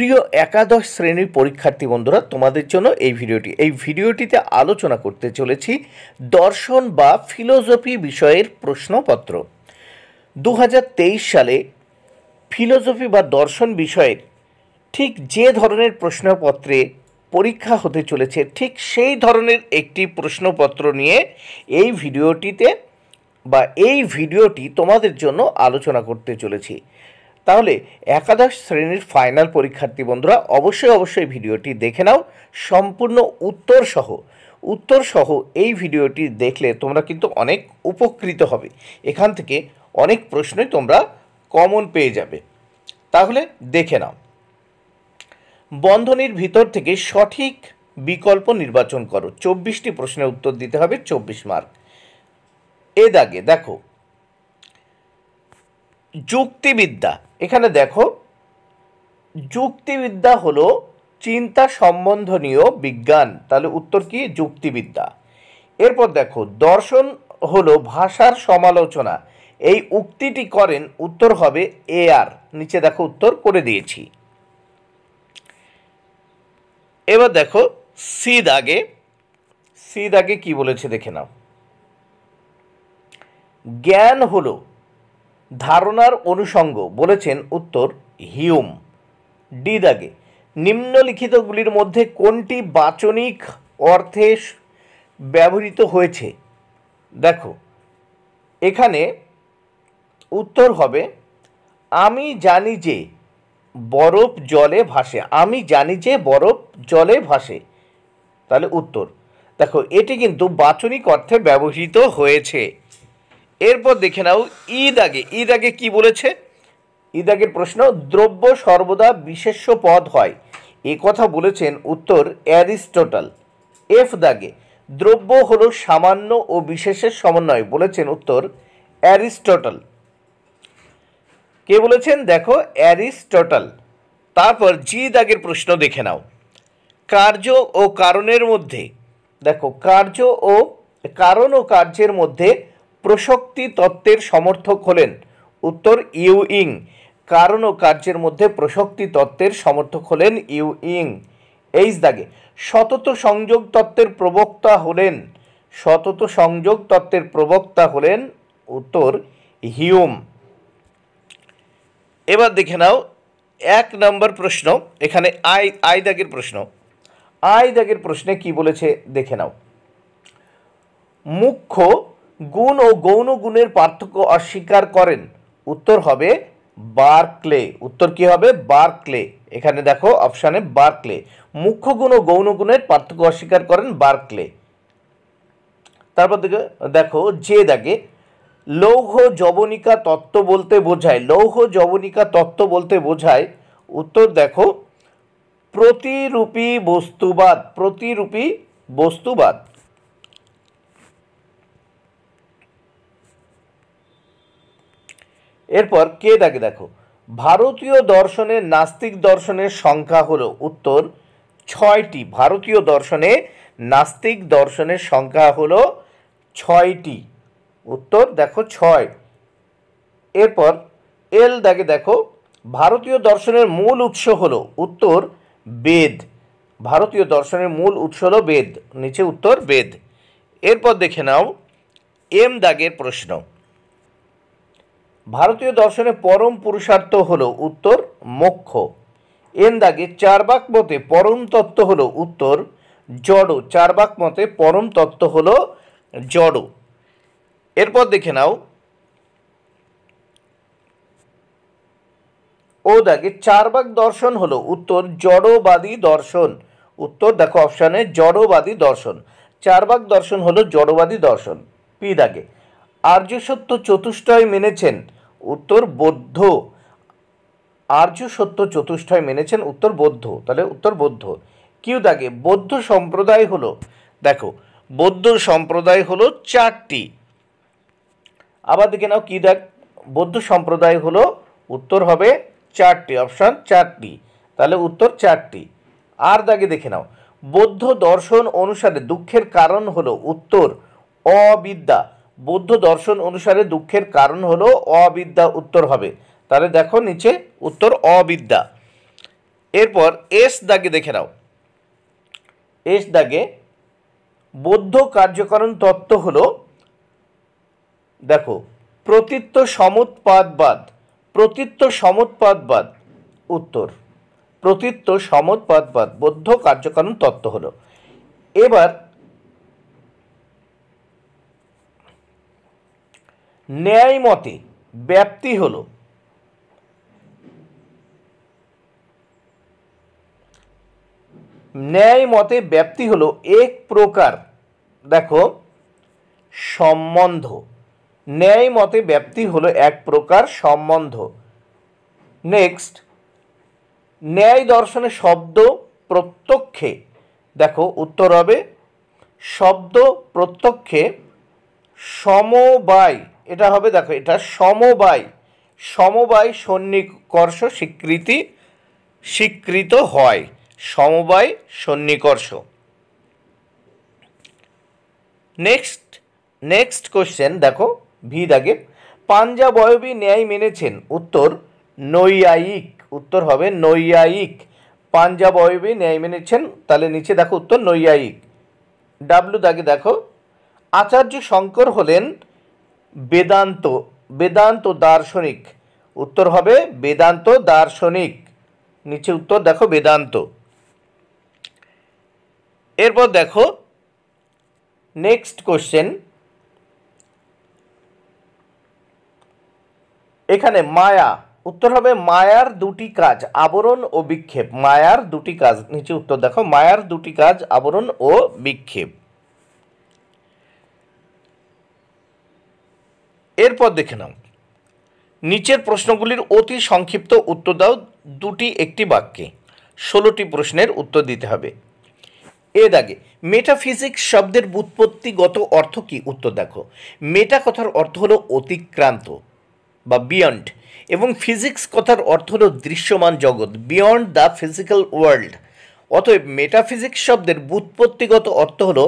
প্রিয় একাদশ শ্রেণীর পরীক্ষার্থী বন্ধুরা তোমাদের জন্য এই ভিডিওটি এই ভিডিওটিতে আলোচনা করতে চলেছি দর্শন বা ফিলোজফি বিষয়ের প্রশ্নপত্র দু সালে ফিলোসফি বা দর্শন বিষয়ের ঠিক যে ধরনের প্রশ্নপত্রে পরীক্ষা হতে চলেছে ঠিক সেই ধরনের একটি প্রশ্নপত্র নিয়ে এই ভিডিওটিতে বা এই ভিডিওটি তোমাদের জন্য আলোচনা করতে চলেছি তাহলে একাদশ শ্রেণীর ফাইনাল পরীক্ষার্থী বন্ধুরা অবশ্যই অবশ্যই ভিডিওটি দেখে নাও সম্পূর্ণ উত্তর সহ উত্তর সহ এই ভিডিওটি দেখলে তোমরা কিন্তু অনেক উপকৃত হবে এখান থেকে অনেক প্রশ্নই তোমরা কমন পেয়ে যাবে তাহলে দেখে নাও বন্ধনীর ভিতর থেকে সঠিক বিকল্প নির্বাচন করো চব্বিশটি প্রশ্নের উত্তর দিতে হবে চব্বিশ মার্ক এ দাগে দেখো যুক্তিবিদ্যা এখানে দেখো যুক্তিবিদ্যা হলো চিন্তা সম্বন্ধনীয় বিজ্ঞান তাহলে উত্তর কি যুক্তিবিদ্যা এরপর দেখো দর্শন হলো ভাষার সমালোচনা এই উক্তিটি করেন উত্তর হবে এ আর নিচে দেখো উত্তর করে দিয়েছি এবার দেখো সি দাগে সি দাগে কি বলেছে দেখে নাও জ্ঞান হলো ধারণার অনুষঙ্গ বলেছেন উত্তর হিউম ডি দাগে নিম্নলিখিতগুলির মধ্যে কোনটি বাচনিক অর্থে ব্যবহৃত হয়েছে দেখো এখানে উত্তর হবে আমি জানি যে বরফ জলে ভাসে আমি জানি যে বরফ জলে ভাসে তাহলে উত্তর দেখো এটি কিন্তু বাচনিক অর্থে ব্যবহৃত হয়েছে এরপর দেখে নাও ঈদ আগে ঈদ আগে কি বলেছে ঈদ আগে প্রশ্ন দ্রব্য সর্বদা বিশেষ্য পদ হয় এ কথা বলেছেন উত্তর অ্যারিস্টোটাল এফ দাগে দ্রব্য হলো সামান্য ও বিশেষের সমন্বয় বলেছেন উত্তর অ্যারিস্টটল কে বলেছেন দেখো অ্যারিস্টটল তারপর জি দাগের প্রশ্ন দেখে নাও কার্য ও কারণের মধ্যে দেখো কার্য ও কারণ ও কার্যের মধ্যে প্রসক্তি তত্ত্বের সমর্থক হলেন উত্তর ইউইং কারণ ও কার্যের মধ্যে প্রসক্তি তত্ত্বের সমর্থক হলেন ইউইং এইচ দাগে সতত সংযোগ তত্ত্বের প্রবক্তা হলেন সতত সংযোগ তত্ত্বের প্রবক্তা হলেন উত্তর হিউম এবার দেখে নাও এক নম্বর প্রশ্ন এখানে আই আই দাগের প্রশ্ন আই দাগের প্রশ্নে কি বলেছে দেখে নাও মুখ্য গুণ ও গৌণ গুণের পার্থক্য অস্বীকার করেন উত্তর হবে বার্কলে উত্তর কি হবে বার্কলে এখানে দেখো অপশানে বার্কলে মুখ্য গুণ ও গৌণ গুণের পার্থক্য অস্বীকার করেন বার্কলে তারপর দেখো দেখো যে দাগে লৌহ যবনিকা তত্ত্ব বলতে বোঝায় লৌহ যবনিকা তত্ত্ব বলতে বোঝায় উত্তর দেখো প্রতিরূপী বস্তুবাদ প্রতিরূপী বস্তুবাদ এরপর কে দাগে দেখো ভারতীয় দর্শনে নাস্তিক দর্শনের সংখ্যা হলো উত্তর ছয়টি ভারতীয় দর্শনে নাস্তিক দর্শনের সংখ্যা হলো ছয়টি উত্তর দেখো ছয় এরপর এল দাগে দেখো ভারতীয় দর্শনের মূল উৎস হলো উত্তর বেদ ভারতীয় দর্শনের মূল উৎস হলো বেদ নিচে উত্তর বেদ এরপর দেখে নাও এম দাগের প্রশ্ন ভারতীয় দর্শনে পরম পুরুষার্থ হল উত্তর মোক্ষ এন দাগে চারবাক মতে পরম তত্ত্ব হল উত্তর জড় চারবাক মতে পরম তত্ত্ব হল জড় এরপর দেখে নাও ও দাগে চারবাক দর্শন হলো উত্তর জড়বাদী দর্শন উত্তর দেখো অপশানে জড়বাদী দর্শন চারবাক দর্শন হলো জড়বাদী দর্শন পি দাগে আর্য সত্য চতুষ্টয় মেনেছেন উত্তর বৌদ্ধ আর্য সত্য চতুষ্টয় মেনেছেন উত্তর বৌদ্ধ তাহলে উত্তর বৌদ্ধ কিউ দাগে বৌদ্ধ সম্প্রদায় হল দেখো বৌদ্ধ সম্প্রদায় হলো চারটি আবার দেখে নাও কি দেখ বৌদ্ধ সম্প্রদায় হলো উত্তর হবে চারটি অপশান চারটি তাহলে উত্তর চারটি আর দাগে দেখে নাও বৌদ্ধ দর্শন অনুসারে দুঃখের কারণ হলো উত্তর অবিদ্যা বৌদ্ধ দর্শন অনুসারে দুঃখের কারণ হলো অবিদ্যা উত্তর হবে তাহলে দেখো নিচে উত্তর অবিদ্যা এরপর এস দাগে দেখে নাও এস দাগে বৌদ্ধ কার্যকরণ তত্ত্ব হল দেখো প্রতিত্ব সমৎপাদবাদ প্রতিত্ব সমৎপাদবাদ উত্তর প্রতিত্ব সমৎপাদবাদ বৌদ্ধ কার্যকরণ তত্ত্ব হলো এবার ন্যায় মতে ব্যাপ্তি হল ন্যায় মতে ব্যাপ্তি হল এক প্রকার দেখো সম্বন্ধ ন্যায় মতে ব্যাপ্তি হলো এক প্রকার সম্বন্ধ নেক্সট ন্যায় দর্শনে শব্দ প্রত্যক্ষে দেখো উত্তর হবে শব্দ প্রত্যক্ষে সমবায় এটা হবে দেখো এটা সমবায় সমবায় সন্নিকর্ষ স্বীকৃতি স্বীকৃত হয় সমবায় সন্নিকর্ষ নেক্সট নেক্সট কোশ্চেন দেখো ভি দাগে অয়বী ন্যায় মেনেছেন উত্তর নৈয়ায়িক উত্তর হবে নৈয়ায়িক অয়বী ন্যায় মেনেছেন তাহলে নিচে দেখো উত্তর নৈয়ায়িক ডাব্লু দাগে দেখো আচার্য শঙ্কর হলেন বেদান্ত বেদান্ত দার্শনিক উত্তর হবে বেদান্ত দার্শনিক নিচে উত্তর দেখো বেদান্ত এরপর দেখো নেক্সট কোশ্চেন এখানে মায়া উত্তর হবে মায়ার দুটি কাজ আবরণ ও বিক্ষেপ মায়ার দুটি কাজ নিচে উত্তর দেখো মায়ার দুটি কাজ আবরণ ও বিক্ষেপ এরপর দেখে নাও নিচের প্রশ্নগুলির অতি সংক্ষিপ্ত উত্তর দাও দুটি একটি বাক্যে ষোলোটি প্রশ্নের উত্তর দিতে হবে এ দাগে মেটাফিজিক্স শব্দের বুৎপত্তিগত অর্থ কি উত্তর দেখো মেটা কথার অর্থ হলো অতিক্রান্ত বা বিয়ন্ড এবং ফিজিক্স কথার অর্থ হলো দৃশ্যমান জগৎ বিয়ন্ড দ্য ফিজিক্যাল ওয়ার্ল্ড অতএব মেটাফিজিক্স শব্দের বুৎপত্তিগত অর্থ হলো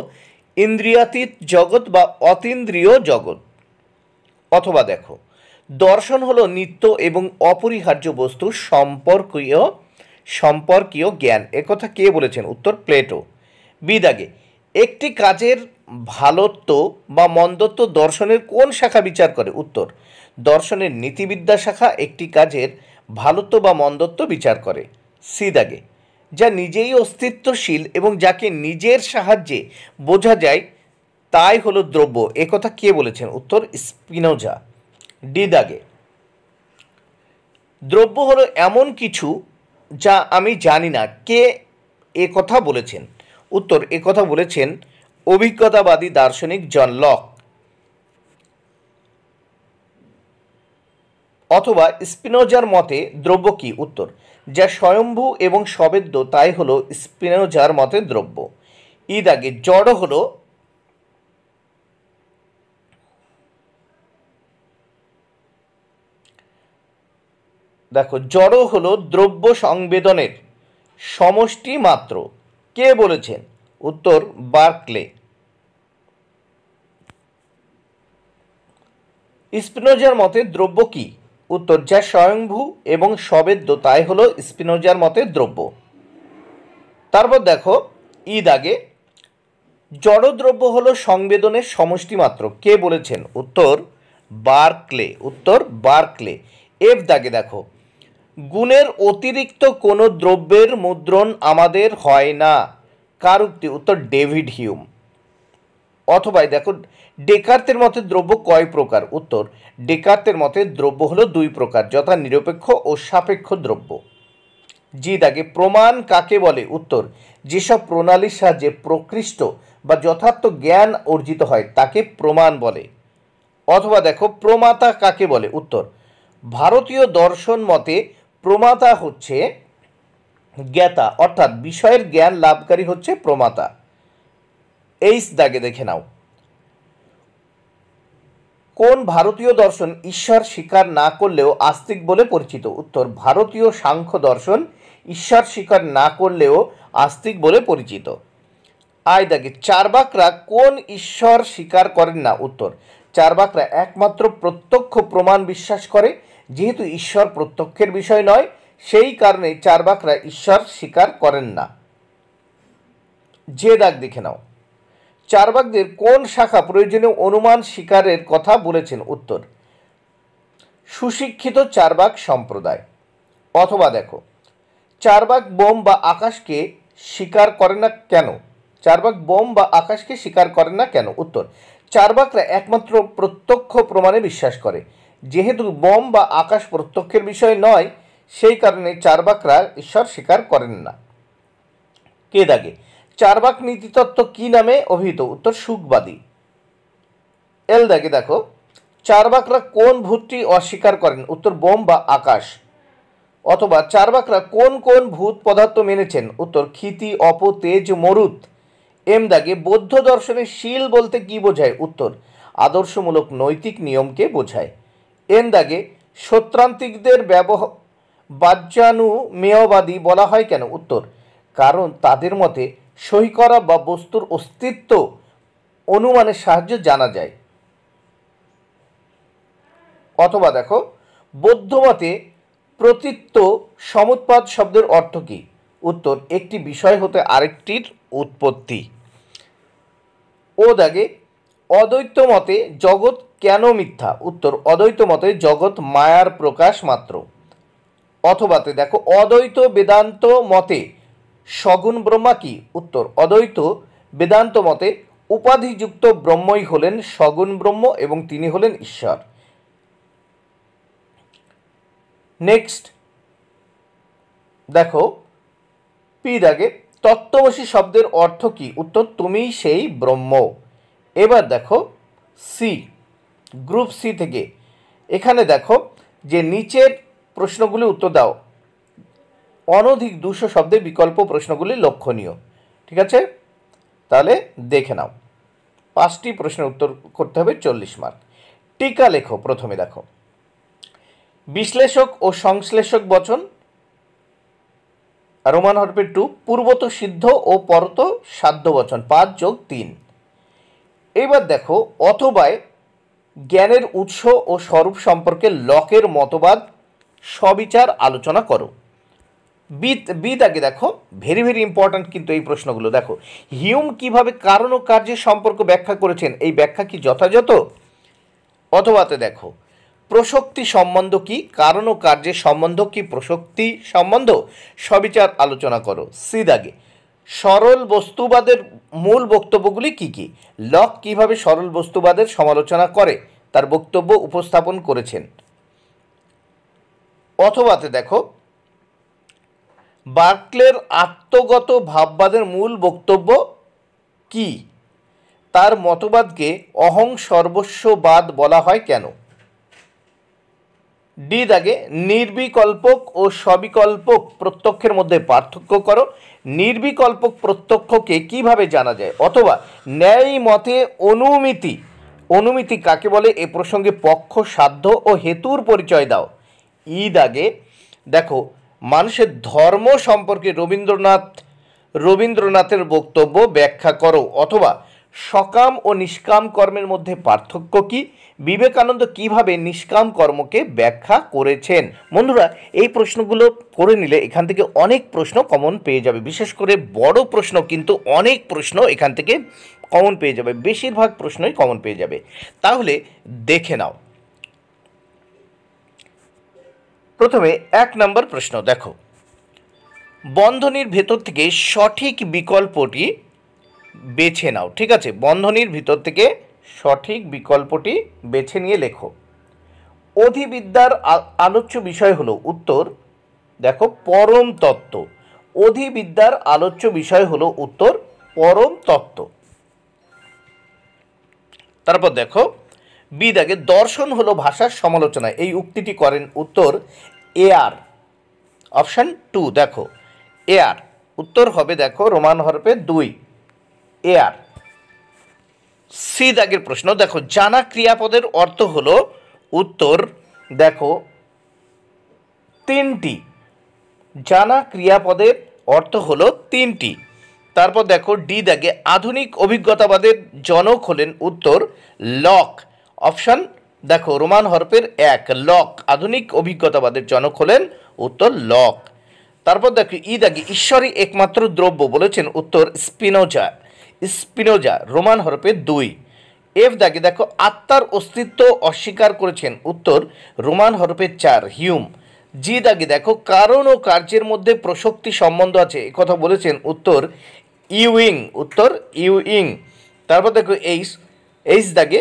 ইন্দ্রিয়াতীত জগৎ বা অতীন্দ্রিয় জগৎ অথবা দেখো দর্শন হলো নিত্য এবং অপরিহার্য বস্তু সম্পর্কীয় সম্পর্কীয় জ্ঞান একথা কে বলেছেন উত্তর প্লেটো বিদাগে একটি কাজের ভালত্ব বা মন্দত্ব দর্শনের কোন শাখা বিচার করে উত্তর দর্শনের নীতিবিদ্যা শাখা একটি কাজের ভালত্ব বা মন্দত্ব বিচার করে সিদাগে যা নিজেই অস্তিত্বশীল এবং যাকে নিজের সাহায্যে বোঝা যায় তাই হলো দ্রব্য একথা কে বলেছেন উত্তর স্পিনোজা ডি দাগে দ্রব্য হলো এমন কিছু যা আমি জানি না কে এ কথা বলেছেন উত্তর এ কথা বলেছেন অভিজ্ঞতাবাদী দার্শনিক জন লক অথবা স্পিনোজার মতে দ্রব্য কি উত্তর যা স্বয়ম্ভু এবং সবেদ্য তাই হলো স্পিনোজার মতে দ্রব্য ঈদ আগে জড় হলো দেখো জড় হলো দ্রব্য সংবেদনের সমষ্টি মাত্র কে বলেছেন উত্তর বার্কলে স্পিনোজার মতে দ্রব্য কি উত্তর যা স্বয়ংভূ এবং সবেদ্য তাই হলো স্পিনোজার মতে দ্রব্য তারপর দেখো ঈদ আগে জড়দ্রব্য হল সংবেদনের সমষ্টি মাত্র কে বলেছেন উত্তর বার্কলে উত্তর বার্কলে এফ দাগে দেখো গুণের অতিরিক্ত কোনো দ্রব্যের মুদ্রণ আমাদের হয় না কার উক্তি উত্তর ডেভিড হিউম অথবা দেখো ডেকার্তের মতে দ্রব্য কয় প্রকার উত্তর ডেকার্তের মতে দ্রব্য হলো দুই প্রকার যথা নিরপেক্ষ ও সাপেক্ষ দ্রব্য জি দাগে প্রমাণ কাকে বলে উত্তর যেসব প্রণালীর সাহায্যে প্রকৃষ্ট বা যথার্থ জ্ঞান অর্জিত হয় তাকে প্রমাণ বলে অথবা দেখো প্রমাতা কাকে বলে উত্তর ভারতীয় দর্শন মতে প্রমাতা হচ্ছে জ্ঞাতা অর্থাৎ বিষয়ের জ্ঞান লাভকারী হচ্ছে প্রমাতা এই দাগে দেখে নাও কোন ভারতীয় দর্শন ঈশ্বর স্বীকার না করলেও আস্তিক বলে পরিচিত উত্তর ভারতীয় সাংখ্য দর্শন ঈশ্বর স্বীকার না করলেও আস্তিক বলে পরিচিত আয় দাগে চারবাকরা কোন ঈশ্বর স্বীকার করেন না উত্তর চারবাকরা একমাত্র প্রত্যক্ষ প্রমাণ বিশ্বাস করে যেহেতু ঈশ্বর প্রত্যক্ষের বিষয় নয় সেই কারণে চারবাকরা ঈশ্বর স্বীকার করেন না যে দাগ দেখে নাও চারবাকদের কোন শাখা প্রয়োজনীয় অনুমান শিকারের কথা বলেছেন উত্তর সুশিক্ষিত চারবাক সম্প্রদায় অথবা দেখো চারবাক বোম বা আকাশকে স্বীকার করে না কেন চারবাক বোম বা আকাশকে স্বীকার করে না কেন উত্তর চারবাকরা একমাত্র প্রত্যক্ষ প্রমাণে বিশ্বাস করে যেহেতু বোম বা আকাশ প্রত্যক্ষের বিষয় নয় সেই কারণে চারবাকরা ঈশ্বর স্বীকার করেন না কে দাগে চারবাক নীতিতত্ত্ব কি নামে অভিহিত উত্তর সুখবাদী এল দাগে দেখো চারবাকরা কোন ভূতটি অস্বীকার করেন উত্তর বোম বা আকাশ অথবা চারবাকরা কোন কোন ভূত পদার্থ মেনেছেন উত্তর ক্ষিতি অপ তেজ মরুত এম দাগে বৌদ্ধ দর্শনে শীল বলতে কি বোঝায় উত্তর আদর্শমূলক নৈতিক নিয়মকে বোঝায় এন দাগে সত্রান্তিকদের ব্যবহার মেয়বাদী বলা হয় কেন উত্তর কারণ তাদের মতে সহি করা বা বস্তুর অস্তিত্ব অনুমানের সাহায্যে জানা যায় অথবা দেখো বৌদ্ধমতে প্রতিত্ব সমুৎপাদ শব্দের অর্থ কী উত্তর একটি বিষয় হতে আরেকটির উৎপত্তি ও দাগে অদ্বৈত মতে জগৎ কেন মিথ্যা উত্তর অদ্বৈত মতে জগৎ মায়ার প্রকাশ মাত্র অথবাতে দেখো অদ্বৈত বেদান্ত মতে সগুণ ব্রহ্মা কি উত্তর অদ্বৈত বেদান্ত মতে উপাধিযুক্ত ব্রহ্মই হলেন সগুণ ব্রহ্ম এবং তিনি হলেন ঈশ্বর নেক্সট দেখো পি দাগে তত্ত্ববশী শব্দের অর্থ কি উত্তর তুমি সেই ব্রহ্ম এবার দেখো সি গ্রুপ সি থেকে এখানে দেখো যে নিচের প্রশ্নগুলি উত্তর দাও অনধিক দুশো শব্দে বিকল্প প্রশ্নগুলি লক্ষণীয় ঠিক আছে তাহলে দেখে নাও পাঁচটি প্রশ্নের উত্তর করতে হবে চল্লিশ মার্ক টিকা লেখো প্রথমে দেখো বিশ্লেষক ও সংশ্লেষক বচন রোমান হরপের টু পূর্বত সিদ্ধ ও পরত সাধ্য বচন পাঁচ যোগ তিন এবার দেখো অথবায় জ্ঞানের উৎস ও স্বরূপ সম্পর্কে লকের মতবাদ সবিচার আলোচনা করো বিত বিত আগে দেখো ভেরি ভেরি ইম্পর্ট্যান্ট কিন্তু এই প্রশ্নগুলো দেখো হিউম কিভাবে কারণ ও কার্যের সম্পর্ক ব্যাখ্যা করেছেন এই ব্যাখ্যা কি যথাযথ অথবাতে দেখো প্রসক্তি সম্বন্ধ কি কারণ ও কার্যের সম্বন্ধ কি প্রসক্তি সম্বন্ধ সবিচার আলোচনা করো সিদাগে সরল বস্তুবাদের মূল বক্তব্যগুলি কি কি লক কিভাবে সরল বস্তুবাদের সমালোচনা করে তার বক্তব্য উপস্থাপন করেছেন অথবাতে দেখো বার্কলের আত্মগত ভাববাদের মূল বক্তব্য কি তার মতবাদকে অহং সর্বস্ববাদ বলা হয় কেন ডি দাগে নির্বিকল্পক ও সবিকল্পক প্রত্যক্ষের মধ্যে পার্থক্য করো নির্বিকল্পক প্রত্যক্ষকে কিভাবে জানা যায় অথবা ন্যায় মতে অনুমিতি অনুমিতি কাকে বলে এ প্রসঙ্গে পক্ষ সাধ্য ও হেতুর পরিচয় দাও ই দাগে দেখো মানুষের ধর্ম সম্পর্কে রবীন্দ্রনাথ রবীন্দ্রনাথের বক্তব্য ব্যাখ্যা করো অথবা সকাম ও নিষ্কাম কর্মের মধ্যে পার্থক্য কি বিবেকানন্দ কিভাবে নিষ্কাম কর্মকে ব্যাখ্যা করেছেন বন্ধুরা এই প্রশ্নগুলো করে নিলে এখান থেকে অনেক প্রশ্ন কমন পেয়ে যাবে বিশেষ করে বড় প্রশ্ন কিন্তু অনেক প্রশ্ন এখান থেকে কমন পেয়ে যাবে বেশিরভাগ প্রশ্নই কমন পেয়ে যাবে তাহলে দেখে নাও প্রথমে এক নম্বর প্রশ্ন দেখো বন্ধনীর ভেতর থেকে সঠিক বিকল্পটি বেছে নাও ঠিক আছে বন্ধনীর ভিতর থেকে সঠিক বিকল্পটি বেছে নিয়ে লেখো অধিবিদ্যার আলোচ্য বিষয় হলো উত্তর দেখো পরম তত্ত্ব অধিবিদ্যার আলোচ্য বিষয় হলো উত্তর পরম তত্ত্ব তারপর দেখো বিদাগে দর্শন হলো ভাষার সমালোচনা এই উক্তিটি করেন উত্তর এ আর অপশান টু দেখো এ আর উত্তর হবে দেখো রোমান হরপে দুই এয়ার সি দাগের প্রশ্ন দেখো জানা ক্রিয়াপদের অর্থ হলো উত্তর দেখো তিনটি জানা ক্রিয়াপদের অর্থ হলো তিনটি তারপর দেখো ডি দাগে আধুনিক অভিজ্ঞতাবাদের জনক হলেন উত্তর লক অপশান দেখো রোমান হরপের এক লক আধুনিক অভিজ্ঞতাবাদের জনক হলেন উত্তর লক তারপর দেখো ই দাগে ঈশ্বরই একমাত্র দ্রব্য বলেছেন উত্তর স্পিনোজা স্পিনোজা রোমান হরপে দুই এফ দাগে দেখো আত্মার অস্তিত্ব অস্বীকার করেছেন উত্তর রোমান হরপে চার হিউম জি দাগে দেখো কারণ ও কার্যের মধ্যে প্রশক্তি সম্বন্ধ আছে কথা বলেছেন উত্তর ইউইং উত্তর ইউইং তারপর দেখো এইস এইচ দাগে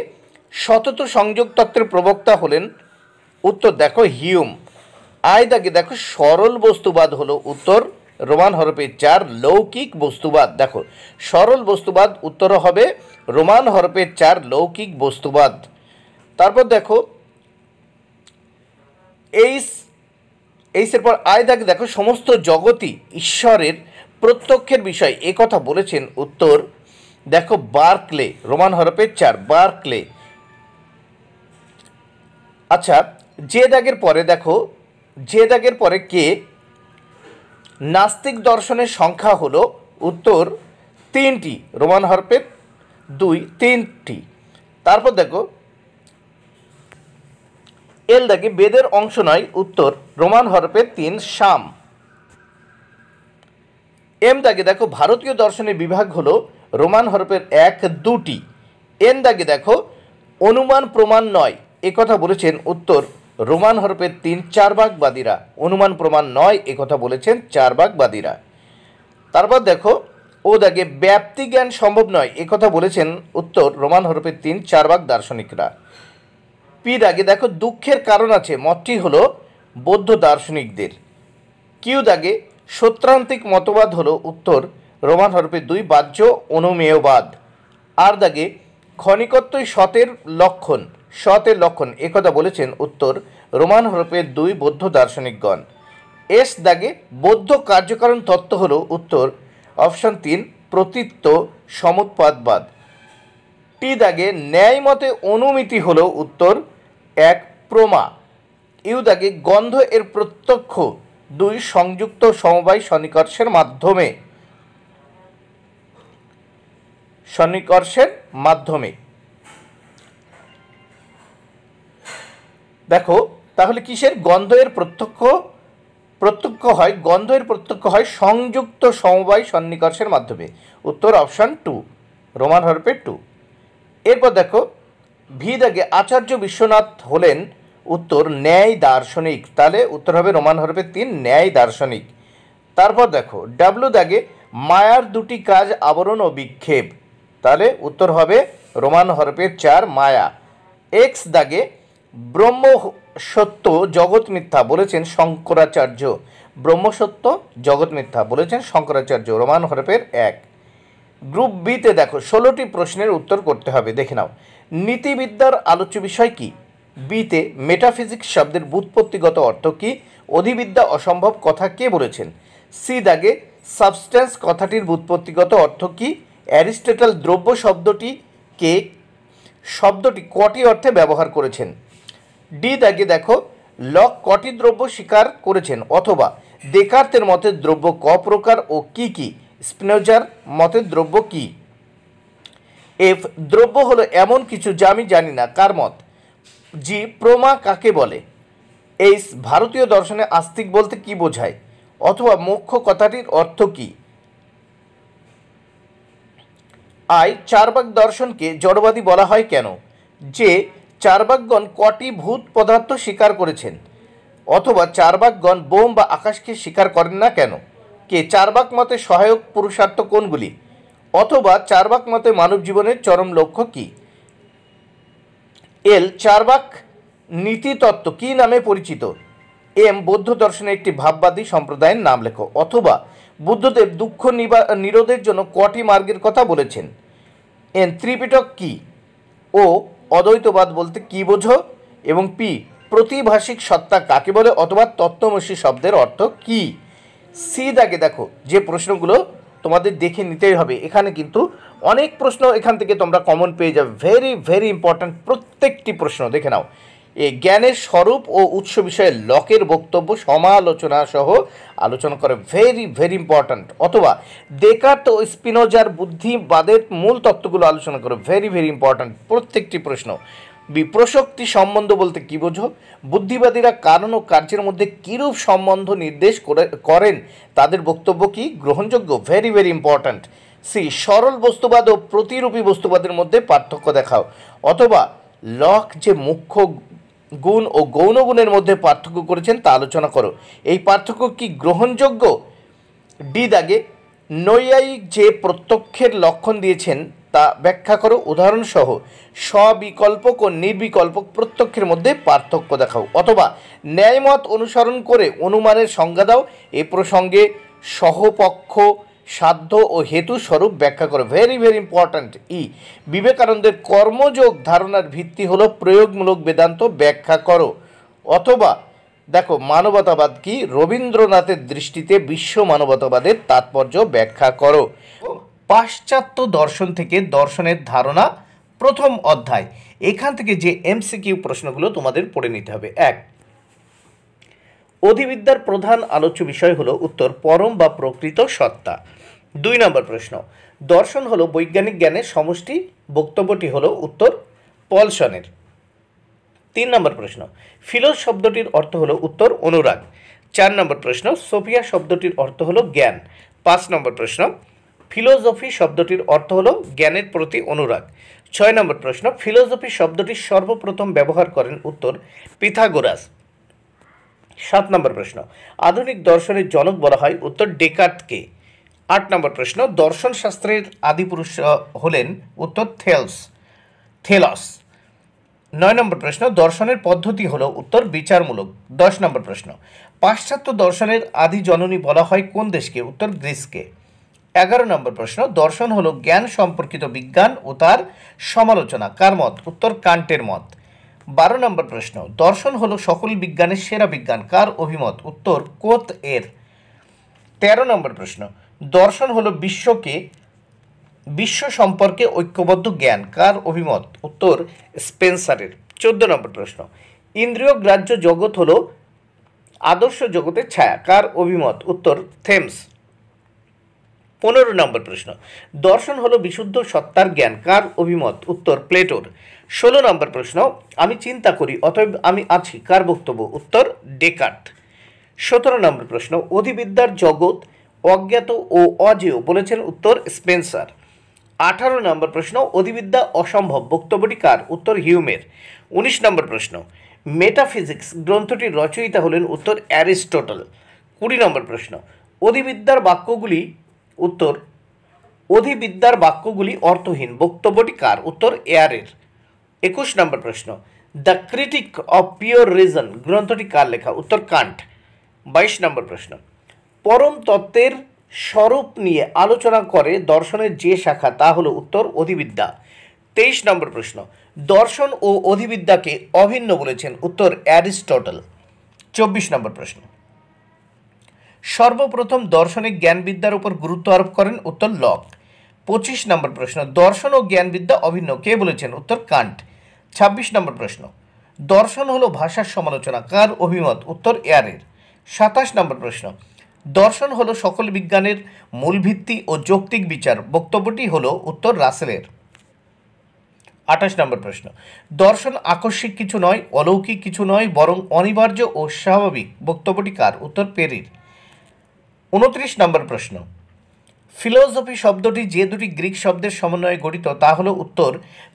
সতত সংযোগ তত্ত্বের প্রবক্তা হলেন উত্তর দেখো হিউম আয় দাগে দেখো সরল বস্তুবাদ হলো উত্তর রোমান হরফে চার লৌকিক বস্তুবাদ দেখো সরল বস্তুবাদ উত্তর হবে রোমান হরফে চার লৌকিক বস্তুবাদ তারপর দেখো এইস এইসের পর আয় দেখ দেখো সমস্ত জগতই ঈশ্বরের প্রত্যক্ষের বিষয় এ কথা বলেছেন উত্তর দেখো বার্কলে রোমান হরফের চার বার্কলে আচ্ছা যে দাগের পরে দেখো যে দাগের পরে কে নাস্তিক দর্শনের সংখ্যা হল উত্তর তিনটি রোমান হরপের দুই তিনটি তারপর দেখো এল দেখি বেদের অংশ নয় উত্তর রোমান হরপের তিন শাম এম দাগে দেখো ভারতীয় দর্শনের বিভাগ হল রোমান হরপের এক দুটি এন দাগে দেখো অনুমান প্রমাণ নয় কথা বলেছেন উত্তর রোমান হরফের তিন চারবাগবাদীরা অনুমান প্রমাণ নয় কথা বলেছেন চারবাগবাদীরা তারপর দেখো ও দাগে ব্যাপ্তি জ্ঞান সম্ভব নয় কথা বলেছেন উত্তর রোমান হরফের তিন চারবাগ দার্শনিকরা পি দাগে দেখো দুঃখের কারণ আছে মতটি হল বৌদ্ধ দার্শনিকদের কিউ দাগে সত্রান্তিক মতবাদ হলো উত্তর রোমান হরপের দুই বাহ্য অনুমেয়বাদ আর দাগে ক্ষণিকত্বই সতের লক্ষণ সতের লক্ষণ একথা বলেছেন উত্তর রোমান হরপের দুই বৌদ্ধ দার্শনিকগণ এস দাগে বৌদ্ধ কার্যকারণ তত্ত্ব হল উত্তর অপশন তিন প্রতীত্ব সমুৎপাদবাদ টি দাগে ন্যায় মতে অনুমিতি হল উত্তর এক প্রমা ইউ দাগে গন্ধ এর প্রত্যক্ষ দুই সংযুক্ত সমবায় সনিকর্ষের মাধ্যমে সনিকর্ষের মাধ্যমে দেখো তাহলে কিসের গন্ধের প্রত্যক্ষ প্রত্যক্ষ হয় গন্ধের প্রত্যক্ষ হয় সংযুক্ত সমবায় সন্নিকর্ষের মাধ্যমে উত্তর অপশান টু রোমান হরপের টু এরপর দেখো ভিদাগে আচার্য বিশ্বনাথ হলেন উত্তর ন্যায় দার্শনিক তাহলে উত্তর হবে রোমান হরপের তিন ন্যায় দার্শনিক তারপর দেখো ডাব্লু দাগে মায়ার দুটি কাজ আবরণ ও বিক্ষেপ তাহলে উত্তর হবে রোমান হরপের চার মায়া এক্স দাগে ব্রহ্ম সত্য জগৎ মিথ্যা বলেছেন শঙ্করাচার্য ব্রহ্মসত্য জগৎ মিথ্যা বলেছেন শঙ্করাচার্য রোমান হরফের এক গ্রুপ বিতে দেখো ষোলোটি প্রশ্নের উত্তর করতে হবে দেখে নাও নীতিবিদ্যার আলোচ্য বিষয় কি বিতে মেটাফিজিক্স শব্দের বুৎপত্তিগত অর্থ কি অধিবিদ্যা অসম্ভব কথা কে বলেছেন সি দাগে সাবস্ট্যান্স কথাটির বুৎপত্তিগত অর্থ কি অ্যারিস্টেটাল দ্রব্য শব্দটি কে শব্দটি কটি অর্থে ব্যবহার করেছেন ডি দাগে দেখো লক কটি দ্রব্য স্বীকার করেছেন অথবা দেকার্তের মতে দ্রব্য ক প্রকার ও কি কি স্পিনোজার মতে দ্রব্য কি এফ দ্রব্য হলো এমন কিছু যা আমি জানি না কার মত জি প্রমা কাকে বলে এইস ভারতীয় দর্শনে আস্তিক বলতে কি বোঝায় অথবা মুখ্য কথাটির অর্থ কি আই চারবাক দর্শনকে জড়বাদী বলা হয় কেন যে চারবাকগণ কটি ভূত পদার্থ স্বীকার করেছেন অথবা চারবাকগণ বোম বা আকাশকে স্বীকার করেন না কেন কে চারবাক মতে সহায়ক পুরুষার্থ কোনগুলি অথবা চারবাক মতে মানব জীবনের চরম লক্ষ্য কী এল চারবাক নীতিতত্ত্ব কী নামে পরিচিত এম বৌদ্ধ দর্শনে একটি ভাববাদী সম্প্রদায়ের নাম লেখো অথবা বুদ্ধদেব দুঃখ নিরোধের জন্য কটি মার্গের কথা বলেছেন এন ত্রিপিটক কী ও অদ্বৈতবাদ বলতে কি বোঝো এবং পি প্রতিভাষিক সত্তা কাকে বলে অথবা তত্ত্বমসী শব্দের অর্থ কি সি দাগে দেখো যে প্রশ্নগুলো তোমাদের দেখে নিতেই হবে এখানে কিন্তু অনেক প্রশ্ন এখান থেকে তোমরা কমন পেয়ে যাবে ভেরি ভেরি ইম্পর্ট্যান্ট প্রত্যেকটি প্রশ্ন দেখে নাও এ জ্ঞানের স্বরূপ ও উৎস বিষয়ে লকের বক্তব্য সমালোচনা সহ আলোচনা করে ভেরি ভেরি ইম্পর্ট্যান্ট অথবা দেকার্ত ও স্পিনোজার বুদ্ধিবাদের মূল তত্ত্বগুলো আলোচনা করে ভেরি ভেরি ইম্পর্ট্যান্ট প্রত্যেকটি প্রশ্ন বিপ্রশক্তি সম্বন্ধ বলতে কী বোঝো বুদ্ধিবাদীরা কারণ ও কার্যের মধ্যে কীরূপ সম্বন্ধ নির্দেশ করেন তাদের বক্তব্য কি গ্রহণযোগ্য ভেরি ভেরি ইম্পর্ট্যান্ট সি সরল বস্তুবাদ ও প্রতিরূপী বস্তুবাদের মধ্যে পার্থক্য দেখাও অথবা লক যে মুখ্য গুণ ও গৌণগুণের মধ্যে পার্থক্য করেছেন তা আলোচনা করো এই পার্থক্য কি গ্রহণযোগ্য ডি দাগে নৈয়ায়িক যে প্রত্যক্ষের লক্ষণ দিয়েছেন তা ব্যাখ্যা করো উদাহরণসহ স্ববিকল্পক ও নির্বিকল্পক প্রত্যক্ষের মধ্যে পার্থক্য দেখাও অথবা ন্যায়মত অনুসরণ করে অনুমানের সংজ্ঞা দাও এ প্রসঙ্গে সহপক্ষ সাধ্য ও হেতু স্বরূপ ব্যাখ্যা করে ভেরি ভেরি ইম্পর্ট্যান্ট ই বিবেকানন্দের কর্মযোগ ধারণার ভিত্তি হলো প্রয়োগমূলক বেদান্ত ব্যাখ্যা করো অথবা দেখো মানবতাবাদ কি রবীন্দ্রনাথের দৃষ্টিতে বিশ্ব মানবতাবাদের তাৎপর্য ব্যাখ্যা করো পাশ্চাত্য দর্শন থেকে দর্শনের ধারণা প্রথম অধ্যায় এখান থেকে যে এমসিকিউ প্রশ্নগুলো তোমাদের পড়ে নিতে হবে এক অধিবিদ্যার প্রধান আলোচ্য বিষয় হলো উত্তর পরম বা প্রকৃত সত্তা দুই নম্বর প্রশ্ন দর্শন হলো বৈজ্ঞানিক জ্ঞানের সমষ্টি বক্তব্যটি হলো উত্তর পলসনের তিন নম্বর প্রশ্ন ফিলোজ শব্দটির অর্থ হলো উত্তর অনুরাগ চার নম্বর প্রশ্ন সোফিয়া শব্দটির অর্থ হলো জ্ঞান পাঁচ নম্বর প্রশ্ন ফিলোজফি শব্দটির অর্থ হলো জ্ঞানের প্রতি অনুরাগ ছয় নম্বর প্রশ্ন ফিলোজফি শব্দটির সর্বপ্রথম ব্যবহার করেন উত্তর পিথাগোরাস সাত নম্বর প্রশ্ন আধুনিক দর্শনের জনক বলা হয় উত্তর ডেকার্টকে আট নম্বর প্রশ্ন দর্শন শাস্ত্রের আদিপুরুষ হলেন উত্তর থেলস থেলস নয় নম্বর প্রশ্ন দর্শনের পদ্ধতি হলো উত্তর বিচারমূলক দশ নম্বর প্রশ্ন পাশ্চাত্য দর্শনের আদি জননী বলা হয় কোন দেশকে উত্তর গ্রিসকে এগারো নম্বর প্রশ্ন দর্শন হলো জ্ঞান সম্পর্কিত বিজ্ঞান ও তার সমালোচনা কার মত উত্তর কান্টের মত বারো নম্বর প্রশ্ন দর্শন হলো সকল বিজ্ঞানের সেরা বিজ্ঞান কার অভিমত উত্তর কোত এর তেরো নম্বর প্রশ্ন দর্শন হলো বিশ্বকে বিশ্ব সম্পর্কে ঐক্যবদ্ধ জ্ঞান কার অভিমত উত্তর স্পেন্সারের চোদ্দ নম্বর প্রশ্ন ইন্দ্রিয় গ্রাহ্য জগৎ হলো আদর্শ জগতের ছায়া কার অভিমত উত্তর থেমস পনেরো নম্বর প্রশ্ন দর্শন হলো বিশুদ্ধ সত্তার জ্ঞান কার অভিমত উত্তর প্লেটোর ষোলো নম্বর প্রশ্ন আমি চিন্তা করি অতএব আমি আছি কার বক্তব্য উত্তর ডেকার্ট সতেরো নম্বর প্রশ্ন অধিবিদ্যার জগৎ অজ্ঞাত ও অজেয় বলেছেন উত্তর স্পেন্সার আঠারো নম্বর প্রশ্ন অধিবিদ্যা অসম্ভব বক্তব্যটি কার উত্তর হিউমের উনিশ নম্বর প্রশ্ন মেটাফিজিক্স গ্রন্থটির রচয়িতা হলেন উত্তর অ্যারিস্টোটল কুড়ি নম্বর প্রশ্ন অধিবিদ্যার বাক্যগুলি উত্তর অধিবিদ্যার বাক্যগুলি অর্থহীন বক্তব্যটি কার উত্তর এয়ারের একুশ নম্বর প্রশ্ন the critique of pure reason গ্রন্থটি কার লেখা উত্তর কান্ট বাইশ নম্বর প্রশ্ন পরম তত্ত্বের স্বরূপ নিয়ে আলোচনা করে দর্শনের যে শাখা তা হলো উত্তর অধিবিদ্যা তেইশ নম্বর প্রশ্ন দর্শন ও অধিবিদ্যাকে অভিন্ন বলেছেন উত্তর অ্যারিস্টটল চব্বিশ নম্বর প্রশ্ন সর্বপ্রথম দর্শনে জ্ঞানবিদ্যার উপর গুরুত্ব আরোপ করেন উত্তর লক পঁচিশ নম্বর প্রশ্ন দর্শন ও জ্ঞানবিদ্যা অভিন্ন কে বলেছেন উত্তর কান্ট ২৬ নম্বর প্রশ্ন দর্শন হলো ভাষার সমালোচনা কার অভিমত উত্তর এয়ারের সাতাশ নম্বর প্রশ্ন দর্শন হলো সকল বিজ্ঞানের মূল ভিত্তি ও যৌক্তিক বিচার বক্তব্যটি হলো উত্তর রাসেলের আঠাশ নম্বর প্রশ্ন দর্শন আকস্মিক কিছু নয় অলৌকিক কিছু নয় বরং অনিবার্য ও স্বাভাবিক বক্তব্যটি কার উত্তর পেরির উনত্রিশ নম্বর প্রশ্ন ফিলোসফি শব্দটি যে দুটি গ্রিক শব্দের সমন্বয়ে গঠিত তা হলো উত্তর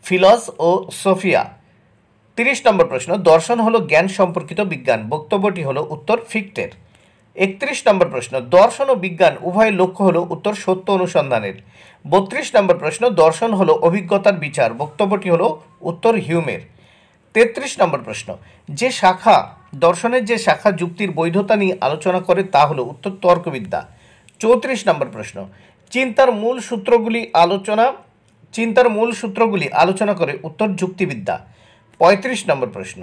ফিলস ও সোফিয়া তিরিশ নম্বর প্রশ্ন দর্শন হলো জ্ঞান সম্পর্কিত বিজ্ঞান বক্তব্যটি হলো উত্তর ফিক্টের একত্রিশ নম্বর প্রশ্ন দর্শন ও বিজ্ঞান উভয়ের লক্ষ্য হলো উত্তর সত্য অনুসন্ধানের বত্রিশ নম্বর প্রশ্ন দর্শন হলো অভিজ্ঞতার বিচার বক্তব্যটি হলো উত্তর হিউমের তেত্রিশ নম্বর প্রশ্ন যে শাখা দর্শনের যে শাখা যুক্তির বৈধতা নিয়ে আলোচনা করে তা হলো উত্তর তর্কবিদ্যা চৌত্রিশ নম্বর প্রশ্ন চিন্তার মূল সূত্রগুলি আলোচনা চিন্তার মূল সূত্রগুলি আলোচনা করে উত্তর যুক্তিবিদ্যা ৩৫ নম্বর প্রশ্ন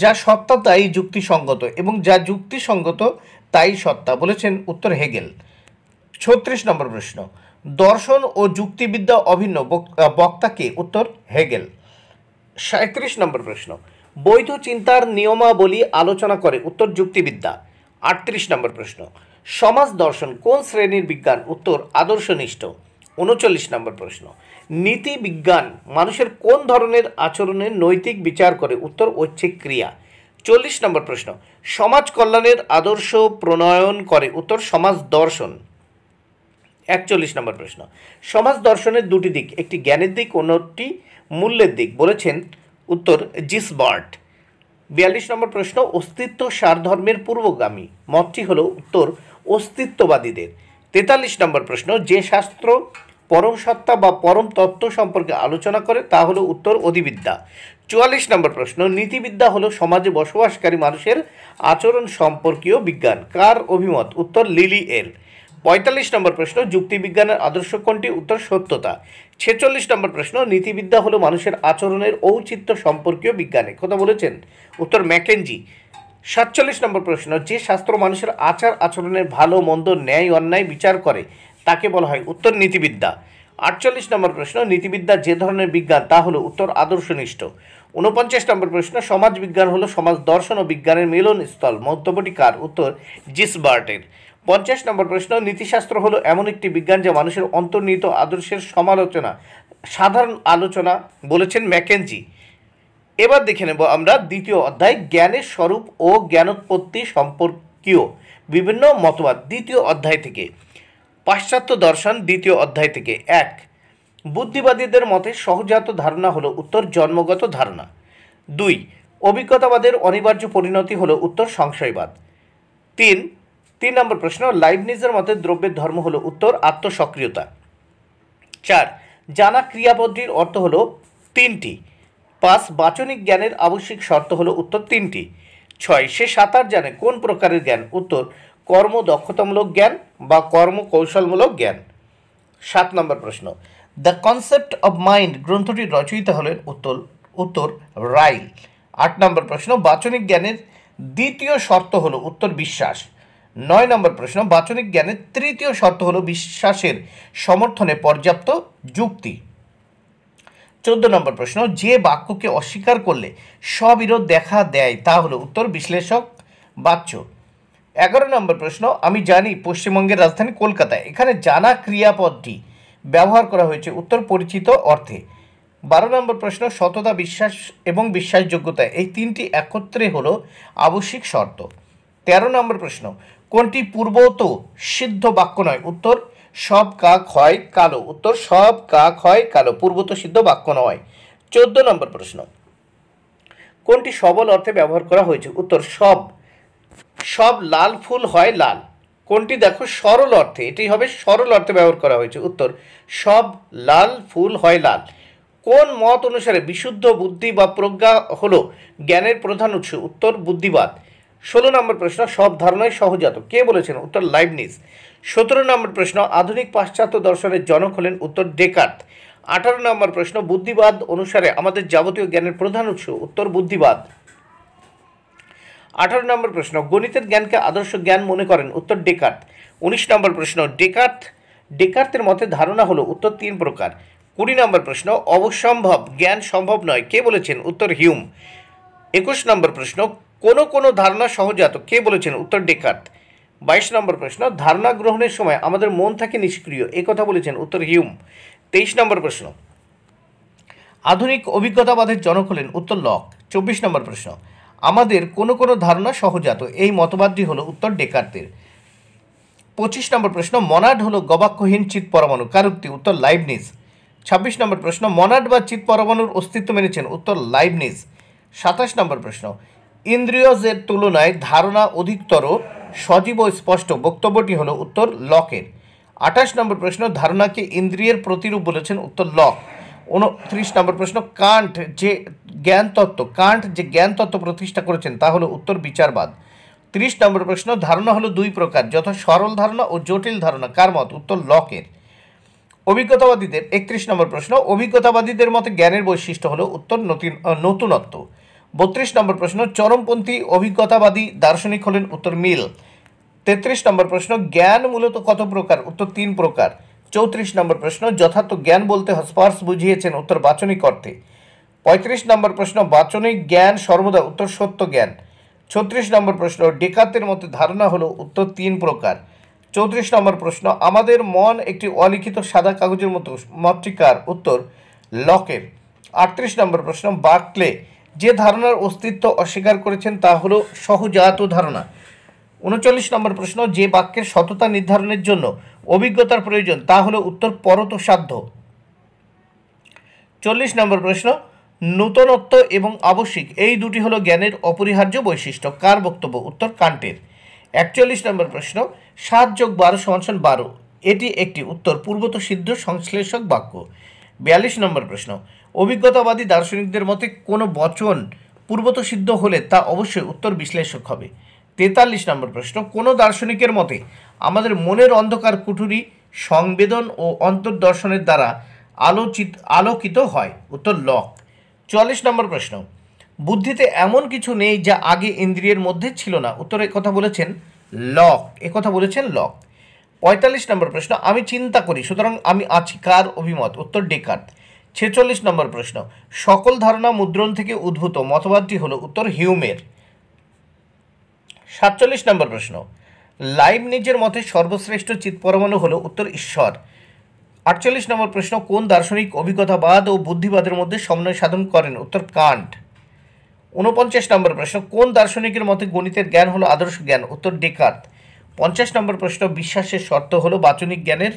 যা সত্তা তাই যুক্তিসঙ্গত এবং যা যুক্তিসঙ্গত তাই সত্তা বলেছেন উত্তর হেগেল ছত্রিশ নম্বর প্রশ্ন দর্শন ও যুক্তিবিদ্যা অভিন্ন বক্তাকে উত্তর হেগেল সাঁত্রিশ নম্বর প্রশ্ন বৈধ চিন্তার নিয়মাবলী আলোচনা করে উত্তর যুক্তিবিদ্যা আটত্রিশ নম্বর প্রশ্ন সমাজ দর্শন কোন শ্রেণীর বিজ্ঞান উত্তর আদর্শনিষ্ঠ উনচল্লিশ নম্বর প্রশ্ন নীতি বিজ্ঞান মানুষের কোন ধরনের আচরণের নৈতিক বিচার করে উত্তর ঐচ্ছিক ক্রিয়া চল্লিশ নম্বর প্রশ্ন সমাজ কল্যাণের আদর্শ প্রণয়ন করে উত্তর সমাজ দর্শন একচল্লিশ নম্বর প্রশ্ন সমাজ দর্শনের দুটি দিক একটি জ্ঞানের দিক অন্যটি মূল্যের দিক বলেছেন উত্তর জিসবার্ট বিয়াল্লিশ নম্বর প্রশ্ন অস্তিত্ব সারধর্মের পূর্বগামী মতটি হল উত্তর অস্তিত্ববাদীদের তেতাল্লিশ নম্বর প্রশ্ন যে শাস্ত্র পরম সত্তা বা পরম তত্ত্ব সম্পর্কে আলোচনা করে তা হলো উত্তর অধিবিদ্যা চুয়াল্লিশ নম্বর প্রশ্ন নীতিবিদ্যা হলো সমাজে বসবাসকারী মানুষের আচরণ সম্পর্কীয় বিজ্ঞান কার অভিমত উত্তর লিলি এল পঁয়তাল্লিশ নম্বর প্রশ্ন যুক্তিবিজ্ঞানের আদর্শ কোনটি উত্তর সত্যতা ছেচল্লিশ নম্বর প্রশ্ন নীতিবিদ্যা হলো মানুষের আচরণের ঔচিত্য সম্পর্কীয় বিজ্ঞানে কথা বলেছেন উত্তর ম্যাকেনজি সাতচল্লিশ নম্বর প্রশ্ন যে শাস্ত্র মানুষের আচার আচরণের ভালো মন্দ ন্যায় অন্যায় বিচার করে তাকে বলা হয় উত্তর নীতিবিদ্যা আটচল্লিশ নম্বর প্রশ্ন নীতিবিদ্যা যে ধরনের বিজ্ঞান তা হলো উত্তর আদর্শনিষ্ঠ উনপঞ্চাশ নম্বর প্রশ্ন সমাজ বিজ্ঞান হলো সমাজ দর্শন ও বিজ্ঞানের মিলনস্থল মন্তব্যটি কার উত্তর জিসবার্টের পঞ্চাশ নম্বর প্রশ্ন নীতিশাস্ত্র হলো এমন একটি বিজ্ঞান যা মানুষের অন্তর্নিহিত আদর্শের সমালোচনা সাধারণ আলোচনা বলেছেন ম্যাকেনজি এবার দেখে নেব আমরা দ্বিতীয় অধ্যায় জ্ঞানের স্বরূপ ও জ্ঞানোৎপত্তি সম্পর্কীয় বিভিন্ন মতবাদ দ্বিতীয় অধ্যায় থেকে পাশ্চাত্য দর্শন দ্বিতীয় অধ্যায় থেকে এক বুদ্ধিবাদীদের মতে সহজাত ধারণা হলো উত্তর জন্মগত ধারণা দুই অভিজ্ঞতাবাদের অনিবার্য পরিণতি হলো উত্তর সংশয়বাদ তিন তিন নম্বর প্রশ্ন লাইভনিজের মতে দ্রব্যের ধর্ম হলো উত্তর আত্মসক্রিয়তা চার জানা ক্রিয়াপদটির অর্থ হলো তিনটি পাঁচ বাচনিক জ্ঞানের আবশ্যিক শর্ত হলো উত্তর তিনটি ছয় সে সাঁতার জানে কোন প্রকারের জ্ঞান উত্তর কর্ম দক্ষতামূলক জ্ঞান বা কর্মকৌশলমূলক জ্ঞান সাত নম্বর প্রশ্ন দ্য কনসেপ্ট অব মাইন্ড গ্রন্থটির রচয়িতা হলেন উত্তর উত্তর রাইল আট নম্বর প্রশ্ন বাচনিক জ্ঞানের দ্বিতীয় শর্ত হল উত্তর বিশ্বাস নয় নম্বর প্রশ্ন বাচনিক জ্ঞানের তৃতীয় শর্ত হল বিশ্বাসের সমর্থনে পর্যাপ্ত যুক্তি চোদ্দ নম্বর প্রশ্ন যে বাক্যকে অস্বীকার করলে স্ববিরোধ দেখা দেয় তা হলো উত্তর বিশ্লেষক বাচ্য এগারো নম্বর প্রশ্ন আমি জানি পশ্চিমবঙ্গের রাজধানী কলকাতায় এখানে জানা ক্রিয়াপদটি ব্যবহার করা হয়েছে উত্তর পরিচিত অর্থে বারো নম্বর প্রশ্ন সততা বিশ্বাস এবং বিশ্বাসযোগ্যতা এই তিনটি একত্রে হল আবশ্যিক শর্ত তেরো নম্বর প্রশ্ন কোনটি পূর্বত সিদ্ধ বাক্য নয় উত্তর সব কাক হয় কালো উত্তর সব কাক হয় কালো পূর্বত সিদ্ধ বাক্য নয় চোদ্দ নম্বর প্রশ্ন কোনটি সবল অর্থে ব্যবহার করা হয়েছে উত্তর সব সব লাল ফুল হয় লাল কোনটি দেখো সরল অর্থে এটি হবে সরল অর্থে ব্যবহার করা হয়েছে উত্তর সব লাল ফুল হয় লাল কোন মত অনুসারে বিশুদ্ধ বুদ্ধি বা প্রজ্ঞা হলো জ্ঞানের প্রধান উৎস উত্তর বুদ্ধিবাদ ষোলো নম্বর প্রশ্ন সব ধারণায় সহজাত কে বলেছেন উত্তর লাইভনিস সতেরো নম্বর প্রশ্ন আধুনিক পাশ্চাত্য দর্শনের জনক হলেন উত্তর ডেকার্থ আঠারো নম্বর প্রশ্ন বুদ্ধিবাদ অনুসারে আমাদের যাবতীয় জ্ঞানের প্রধান উৎস উত্তর বুদ্ধিবাদ আঠারো নম্বর প্রশ্ন গণিতের জ্ঞানকে আদর্শ জ্ঞান মনে করেন উত্তর ডেকার্থ উনিশ নম্বর প্রশ্ন ডেকার্থ ডেকার্তের মতে ধারণা হলো উত্তর তিন প্রকার কুড়ি নম্বর প্রশ্ন অবসম্ভব জ্ঞান সম্ভব নয় কে বলেছেন উত্তর হিউম একুশ নম্বর প্রশ্ন কোনো কোনো ধারণা সহজাত কে বলেছেন উত্তর ডেকার্থ বাইশ নম্বর প্রশ্ন ধারণা গ্রহণের সময় আমাদের মন থাকে নিষ্ক্রিয় এ কথা বলেছেন উত্তর হিউম তেইশ নম্বর প্রশ্ন আধুনিক অভিজ্ঞতাবাদের জনক হলেন উত্তর লক চব্বিশ নম্বর প্রশ্ন আমাদের কোনো কোনো ধারণা সহজাত এই মতবাদটি হলো উত্তর ডেকার্তের পঁচিশ নম্বর প্রশ্ন মনাড হলো গবাক্ষহীন চিত পরমাণু কারুক্তি উত্তর লাইভনিজ ছাব্বিশ নম্বর প্রশ্ন মনাড বা চিত পরমাণুর অস্তিত্ব মেনেছেন উত্তর লাইভনিজ সাতাশ নম্বর প্রশ্ন ইন্দ্রিয়জের তুলনায় ধারণা অধিকতর সজীব ও স্পষ্ট বক্তব্যটি হলো উত্তর লকের আঠাশ নম্বর প্রশ্ন ধারণাকে ইন্দ্রিয়ের প্রতিরূপ বলেছেন উত্তর লক উনত্রিশ নম্বর প্রশ্ন কান্ট যে জ্ঞান তত্ত্ব কান্ট যে জ্ঞান তত্ত্ব প্রতিষ্ঠা করেছেন তা হলো উত্তর বিচারবাদ ত্রিশ নম্বর প্রশ্ন ধারণা হলো দুই প্রকার যথা সরল ধারণা ও জটিল ধারণা কার মত উত্তর লকের অভিজ্ঞতাবাদীদের একত্রিশ নম্বর প্রশ্ন অভিজ্ঞতাবাদীদের মতে জ্ঞানের বৈশিষ্ট্য হলো উত্তর নতুন নতুনত্ব বত্রিশ নম্বর প্রশ্ন চরমপন্থী অভিজ্ঞতাবাদী দার্শনিক হলেন উত্তর মিল তেত্রিশ নম্বর প্রশ্ন জ্ঞান মূলত কত প্রকার উত্তর তিন প্রকার চৌত্রিশ নম্বর প্রশ্ন যথার্থ জ্ঞান বলতে স্পার্শ বুঝিয়েছেন উত্তর বাচনিক অর্থে পঁয়ত্রিশ নম্বর প্রশ্ন বাচনিক জ্ঞান সর্বদা উত্তর সত্য জ্ঞান ছত্রিশ নম্বর প্রশ্ন ডেকাতের মতে ধারণা হলো উত্তর তিন প্রকার চৌত্রিশ নম্বর প্রশ্ন আমাদের মন একটি অলিখিত সাদা কাগজের মতো মাতৃকার উত্তর লকের আটত্রিশ নম্বর প্রশ্ন বার্কলে যে ধারণার অস্তিত্ব অস্বীকার করেছেন তা হল সহজাত ধারণা উনচল্লিশ নম্বর প্রশ্ন যে বাক্যের সততা নির্ধারণের জন্য অভিজ্ঞতার প্রয়োজন তা হলো উত্তর পরত সাধ্য চল্লিশ নম্বর প্রশ্ন নূতনত্ব এবং আবশ্যিক এই দুটি হলো জ্ঞানের অপরিহার্য বৈশিষ্ট্য কার বক্তব্য উত্তর কান্টের একচল্লিশ নম্বর প্রশ্ন সাত যোগ বারো সমানসন বারো এটি একটি উত্তর পূর্বত সিদ্ধ সংশ্লেষক বাক্য বিয়াল্লিশ নম্বর প্রশ্ন অভিজ্ঞতাবাদী দার্শনিকদের মতে কোনো বচন পূর্বত সিদ্ধ হলে তা অবশ্যই উত্তর বিশ্লেষক হবে তেতাল্লিশ নম্বর প্রশ্ন কোনো দার্শনিকের মতে আমাদের মনের অন্ধকার কুঠুরি সংবেদন ও অন্তর্দর্শনের দ্বারা আলোচিত আলোকিত হয় উত্তর লক চুয়াল্লিশ নম্বর প্রশ্ন বুদ্ধিতে এমন কিছু নেই যা আগে ইন্দ্রিয়ের মধ্যে ছিল না উত্তরে কথা বলেছেন লক কথা বলেছেন লক পঁয়তাল্লিশ নম্বর প্রশ্ন আমি চিন্তা করি সুতরাং আমি আছি কার অভিমত উত্তর ডেকার্ট ছেচল্লিশ নম্বর প্রশ্ন সকল ধারণা মুদ্রণ থেকে উদ্ভূত মতবাদটি হলো উত্তর হিউমের সাতচল্লিশ নম্বর প্রশ্ন লাইভ নিজের মতে সর্বশ্রেষ্ঠ চিৎপরমাণু হলো উত্তর ঈশ্বর আটচল্লিশ নম্বর প্রশ্ন কোন দার্শনিক অভিজ্ঞতাবাদ ও বুদ্ধিবাদের মধ্যে সমন্বয় সাধন করেন উত্তর কান্ট উনপঞ্চাশ নম্বর প্রশ্ন কোন দার্শনিকের মতে গণিতের জ্ঞান হলো আদর্শ জ্ঞান উত্তর ডেকার্ত পঞ্চাশ নম্বর প্রশ্ন বিশ্বাসের শর্ত হলো বাচনিক জ্ঞানের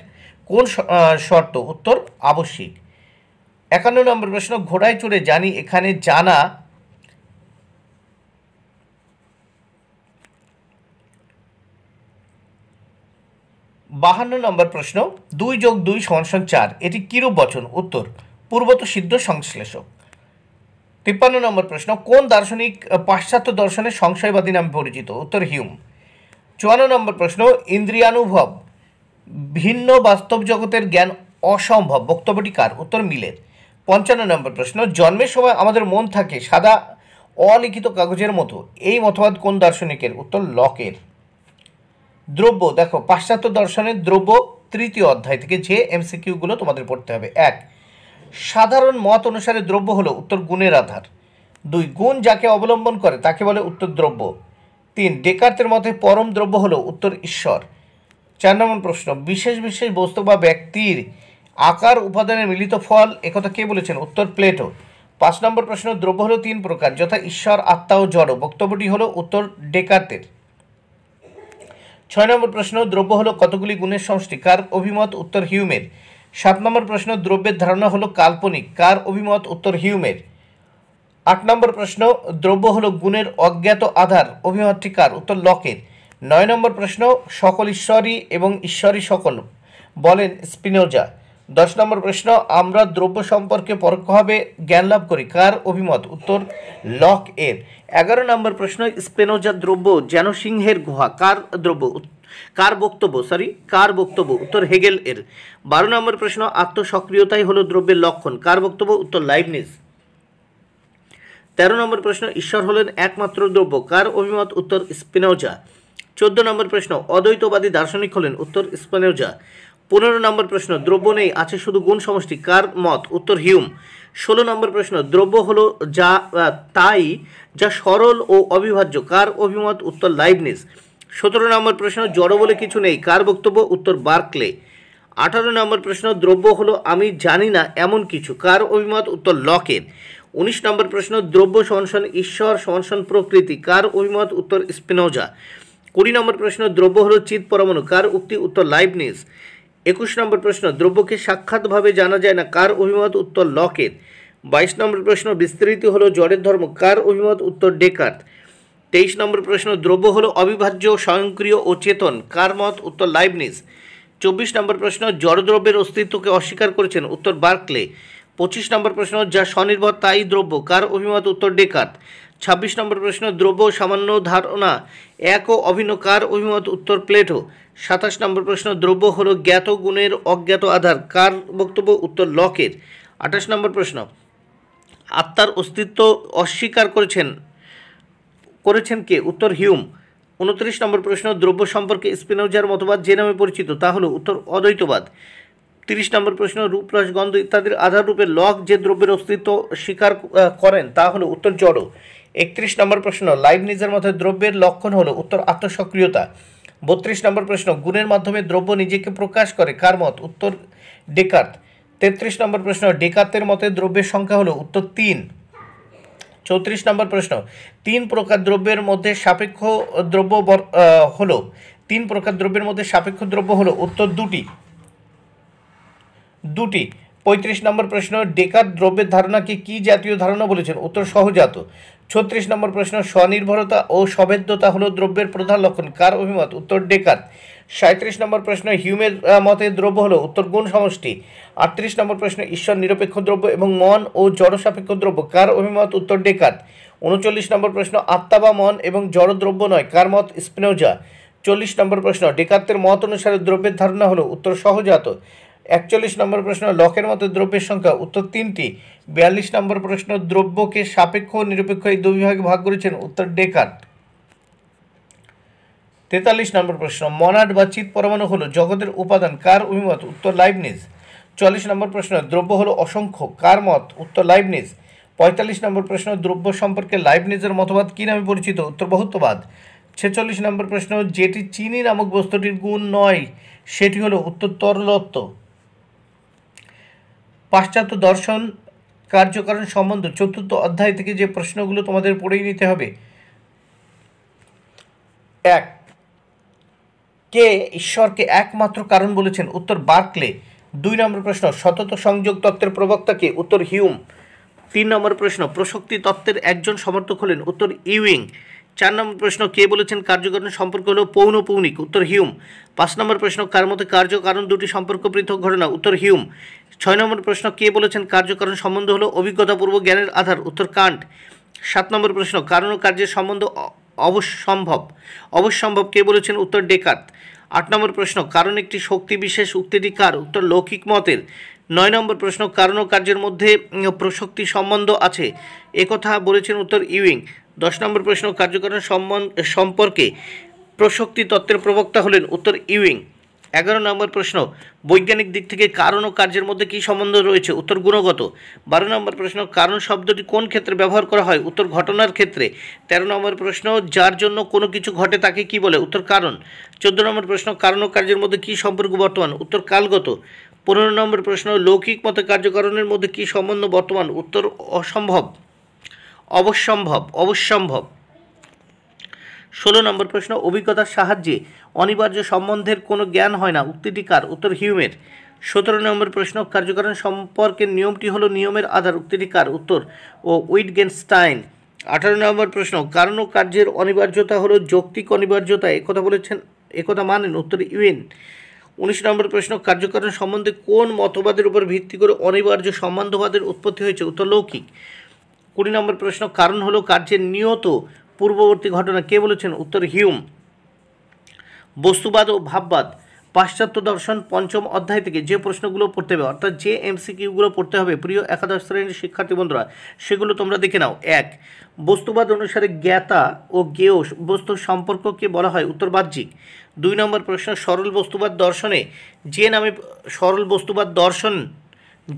কোন শর্ত উত্তর আবশ্যিক একান্ন নম্বর প্রশ্ন ঘোড়ায় চড়ে জানি এখানে জানা বাহান্ন নম্বর প্রশ্ন দুই যোগ দুই সমান চার এটি কিরূপ বচন উত্তর পূর্বত সিদ্ধ সংশ্লেষক তিপ্পান্ন নম্বর প্রশ্ন কোন দার্শনিক পাশ্চাত্য দর্শনের সংশয়বাদী নামে পরিচিত উত্তর হিউম চুয়ান্ন নম্বর প্রশ্ন ইন্দ্রিয়ানুভব ভিন্ন বাস্তব জগতের জ্ঞান অসম্ভব বক্তব্যটি কার উত্তর মিলের পঞ্চান্ন নম্বর প্রশ্ন জন্মের সময় আমাদের মন থাকে সাদা অলিখিত কাগজের মতো এই মতবাদ কোন দার্শনিকের উত্তর লকের দ্রব্য দেখো পাশ্চাত্য দর্শনের দ্রব্য তৃতীয় অধ্যায় থেকে যে এমসিকিউগুলো তোমাদের পড়তে হবে এক সাধারণ মত অনুসারে দ্রব্য হলো উত্তর গুণের আধার দুই গুণ যাকে অবলম্বন করে তাকে বলে উত্তর দ্রব্য তিন ডেকার্তের মতে পরম দ্রব্য হলো উত্তর ঈশ্বর চার নম্বর প্রশ্ন বিশেষ বিশেষ বস্তু বা ব্যক্তির আকার উপাদানের মিলিত ফল একথা কে বলেছেন উত্তর প্লেটো পাঁচ নম্বর প্রশ্ন দ্রব্য হলো তিন প্রকার যথা ঈশ্বর আত্মা ও জড় বক্তব্যটি হলো উত্তর ডেকার্তের ছয় নম্বর প্রশ্ন দ্রব্য হলো কতগুলি গুণের সমষ্টি কার অভিমত উত্তর হিউমের সাত নম্বর প্রশ্ন দ্রব্যের ধারণা হলো কাল্পনিক কার অভিমত উত্তর হিউমের আট নম্বর প্রশ্ন দ্রব্য হলো গুণের অজ্ঞাত আধার অভিমতটি কার উত্তর লকের নয় নম্বর প্রশ্ন সকল ঈশ্বরই এবং ঈশ্বরই সকল বলেন স্পিনোজা দশ নম্বর প্রশ্ন আমরা দ্রব্য সম্পর্কে পরোক্ষভাবে জ্ঞান লাভ করি কার অভিমত উত্তর লক এর এগারো নম্বর প্রশ্ন স্পেনোজা দ্রব্য যেন সিংহের গুহা কার দ্রব্য কার বক্তব্য সরি কার বক্তব্য উত্তর হেগেল এর বারো নম্বর প্রশ্ন আত্মসক্রিয়তাই হলো দ্রব্যের লক্ষণ কার বক্তব্য উত্তর লাইভনেস তেরো নম্বর প্রশ্ন ঈশ্বর হলেন একমাত্র দ্রব্য কার অভিমত উত্তর স্পেনোজা চোদ্দ নম্বর প্রশ্ন অদ্বৈতবাদী দার্শনিক হলেন উত্তর স্পেনোজা পনেরো নম্বর প্রশ্ন দ্রব্য নেই আছে শুধু গুণ সমষ্টি কার মত উত্তর হিউম ষোলো নম্বর প্রশ্ন দ্রব্য হলো যা তাই যা সরল ও অবিভাজ্য কার অভিমত উত্তর লাইভনেস সতেরো নম্বর প্রশ্ন জড় বলে কিছু নেই কার বক্তব্য উত্তর বার্কলে আঠারো নম্বর প্রশ্ন দ্রব্য হলো আমি জানি না এমন কিছু কার অভিমত উত্তর লকের উনিশ নম্বর প্রশ্ন দ্রব্য সনসন ঈশ্বর সনসন প্রকৃতি কার অভিমত উত্তর স্পিনোজা কুড়ি নম্বর প্রশ্ন দ্রব্য হলো চিত পরমাণু কার উক্তি উত্তর লাইভনেস একুশ নম্বর প্রশ্ন দ্রব্যকে সাক্ষাৎভাবে জানা যায় না কার অভিমত উত্তর লকের বাইশ নম্বর প্রশ্ন বিস্তৃতি হলো জড়ের ধর্ম কার অভিমত উত্তর ডেকার তেইশ নম্বর প্রশ্ন দ্রব্য হলো অবিভাজ্য স্বয়ংক্রিয় ও চেতন কার মত উত্তর লাইবনিজ চব্বিশ নম্বর প্রশ্ন জড়দ্রব্যের অস্তিত্বকে অস্বীকার করেছেন উত্তর বার্কলে পঁচিশ নম্বর প্রশ্ন যা স্বনির্ভর তাই দ্রব্য কার অভিমত উত্তর ডেকার্থ ২৬ নম্বর প্রশ্ন দ্রব্য সামান্য ধারণা এক ও অভিন্ন কার অভিমত উত্তর প্লেটো সাতাশ নম্বর প্রশ্ন দ্রব্য হল জ্ঞাত গুণের অজ্ঞাত আধার কার বক্তব্য উত্তর লকের আঠাশ নম্বর প্রশ্ন আত্মার অস্তিত্ব অস্বীকার করেছেন করেছেন কে উত্তর হিউম উনত্রিশ নম্বর প্রশ্ন দ্রব্য সম্পর্কে স্পিনোজার মতবাদ যে নামে পরিচিত তা হল উত্তর অদ্বৈতবাদ তিরিশ নম্বর প্রশ্ন রূপ গন্ধ ইত্যাদির আধার রূপে লক যে দ্রব্যের অস্তিত্ব স্বীকার করেন তা হল উত্তর জড় একত্রিশ নম্বর প্রশ্ন লাইভ নিজের মধ্যে দ্রব্যের লক্ষণ হলো উত্তর আত্মসক্রিয়তা বত্রিশ নম্বর প্রশ্ন গুণের মাধ্যমে দ্রব্য নিজেকে প্রকাশ করে কার মত উত্তর ডেকার্ত তেত্রিশ নম্বর প্রশ্ন ডেকাতের মতে দ্রব্যের সংখ্যা হলো উত্তর তিন চৌত্রিশ নম্বর প্রশ্ন তিন প্রকার দ্রব্যের মধ্যে সাপেক্ষ দ্রব্য হলো তিন প্রকার দ্রব্যের মধ্যে সাপেক্ষ দ্রব্য হলো উত্তর দুটি দুটি পঁয়ত্রিশ নম্বর প্রশ্ন ডেকার দ্রব্যের ধারণাকে কি জাতীয় ধারণা বলেছেন উত্তর সহজাত ছত্রিশ নম্বর প্রশ্ন স্বনির্ভরতা ও সবেদ্যতা হলো দ্রব্যের প্রধান লক্ষণ কার অভিমত উত্তর ডেকার সাঁত্রিশ নম্বর প্রশ্ন হিউমের মতে দ্রব্য হলো উত্তর গুণ সমষ্টি আটত্রিশ নম্বর প্রশ্ন ঈশ্বর নিরপেক্ষ দ্রব্য এবং মন ও জড়সাপেক্ষ দ্রব্য কার অভিমত উত্তর ডেকার উনচল্লিশ নম্বর প্রশ্ন আত্মা বা মন এবং জড় দ্রব্য নয় কার মত স্পিনোজা চল্লিশ নম্বর প্রশ্ন ডেকার্তের মত অনুসারে দ্রব্যের ধারণা হলো উত্তর সহজাত একচল্লিশ নম্বর প্রশ্ন লকের মতো দ্রব্যের সংখ্যা উত্তর তিনটি বিয়াল্লিশ নম্বর প্রশ্ন দ্রব্যকে সাপেক্ষ নিরপেক্ষ এই দুবিভাগে ভাগ করেছেন উত্তর ডেকার্ট তেতাল্লিশ নম্বর প্রশ্ন মনাট বা চিত পরমাণু হলো জগতের উপাদান কার অভিমত উত্তর লাইভনিজ চল্লিশ নম্বর প্রশ্ন দ্রব্য হলো অসংখ্য কার মত উত্তর লাইভনিজ পঁয়তাল্লিশ নম্বর প্রশ্ন দ্রব্য সম্পর্কে লাইভনিজের মতবাদ কী নামে পরিচিত উত্তর বহুত্ববাদ ছেচল্লিশ নম্বর প্রশ্ন যেটি চিনি নামক বস্তুটির গুণ নয় সেটি হলো উত্তর তরলত্ব পাশ্চাত্য দর্শন কার্যকারণ সম্বন্ধ চতুর্থ অধ্যায় থেকে যে প্রশ্নগুলো তোমাদের পড়েই নিতে হবে এক কে ঈশ্বরকে একমাত্র কারণ বলেছেন উত্তর বার্কলে দুই নম্বর প্রশ্ন সতত সংযোগ তত্ত্বের প্রবক্তাকে উত্তর হিউম তিন নম্বর প্রশ্ন প্রসক্তি তত্ত্বের একজন সমর্থক হলেন উত্তর ইউইং চার নম্বর প্রশ্ন কে বলেছেন কার্যকারণ সম্পর্ক হল পৌনপৌনিক উত্তর হিউম পাঁচ নম্বর প্রশ্ন কার মতে কার্যকারণ দুটি সম্পর্ক পৃথক ঘটনা উত্তর হিউম ছয় নম্বর প্রশ্ন কে বলেছেন কার্যকারণ সম্বন্ধ হলো অভিজ্ঞতাপূর্ব জ্ঞানের আধার উত্তর কাণ্ড সাত নম্বর প্রশ্ন কারণ কার্যের সম্বন্ধ অবসম্ভব অবসম্ভব কে বলেছেন উত্তর ডেকাত আট নম্বর প্রশ্ন কারণ একটি শক্তি বিশেষ উক্তিটি কার উত্তর লৌকিক মতের নয় নম্বর প্রশ্ন কারণ কার্যের মধ্যে প্রশক্তি সম্বন্ধ আছে একথা বলেছেন উত্তর ইউইং দশ নম্বর প্রশ্ন সম্বন্ধ সম্পর্কে প্রশক্তি তত্ত্বের প্রবক্তা হলেন উত্তর ইউইং এগারো নম্বর প্রশ্ন বৈজ্ঞানিক দিক থেকে কারণ ও কার্যের মধ্যে কী সম্বন্ধ রয়েছে উত্তর গুণগত বারো নম্বর প্রশ্ন কারণ শব্দটি কোন ক্ষেত্রে ব্যবহার করা হয় উত্তর ঘটনার ক্ষেত্রে তেরো নম্বর প্রশ্ন যার জন্য কোনো কিছু ঘটে তাকে কি বলে উত্তর কারণ চোদ্দ নম্বর প্রশ্ন কারণ ও কার্যের মধ্যে কী সম্পর্ক বর্তমান উত্তর কালগত পনেরো নম্বর প্রশ্ন লৌকিক মতে কার্যকরণের মধ্যে কী সম্বন্ধ বর্তমান উত্তর অসম্ভব অবসম্ভব অবসম্ভব ষোলো নম্বর প্রশ্ন অভিজ্ঞতার সাহায্যে অনিবার্য সম্বন্ধের কোনো জ্ঞান হয় না উক্তিটি কার উত্তর হিউমের সতেরো নম্বর প্রশ্ন কার্যকরণ সম্পর্কের নিয়মটি হলো নিয়মের আধার উক্তিটি কার উত্তর ও উইটগেনস্টাইন আঠারো নম্বর প্রশ্ন কারণ ও কার্যের অনিবার্যতা হলো যৌক্তিক অনিবার্যতা একথা বলেছেন একথা মানেন উত্তর ইউএন উনিশ নম্বর প্রশ্ন কার্যকরণ সম্বন্ধে কোন মতবাদের উপর ভিত্তি করে অনিবার্য সম্বন্ধবাদের উৎপত্তি হয়েছে উত্তর লৌকিক কুড়ি নম্বর প্রশ্ন কারণ হলো কার্যের নিয়ত পূর্ববর্তী ঘটনা কে বলেছেন উত্তর হিউম বস্তুবাদ ও ভাববাদ পাশ্চাত্য দর্শন পঞ্চম অধ্যায় থেকে যে প্রশ্নগুলো পড়তে হবে অর্থাৎ যে এমসিকিউগুলো পড়তে হবে প্রিয় একাদশ শ্রেণীর শিক্ষার্থী বন্ধুরা সেগুলো তোমরা দেখে নাও এক বস্তুবাদ অনুসারে জ্ঞাতা ও জ্ঞেয় বস্তু সম্পর্ককে বলা হয় উত্তর বাহ্যিক দুই নম্বর প্রশ্ন সরল বস্তুবাদ দর্শনে যে নামে সরল বস্তুবাদ দর্শন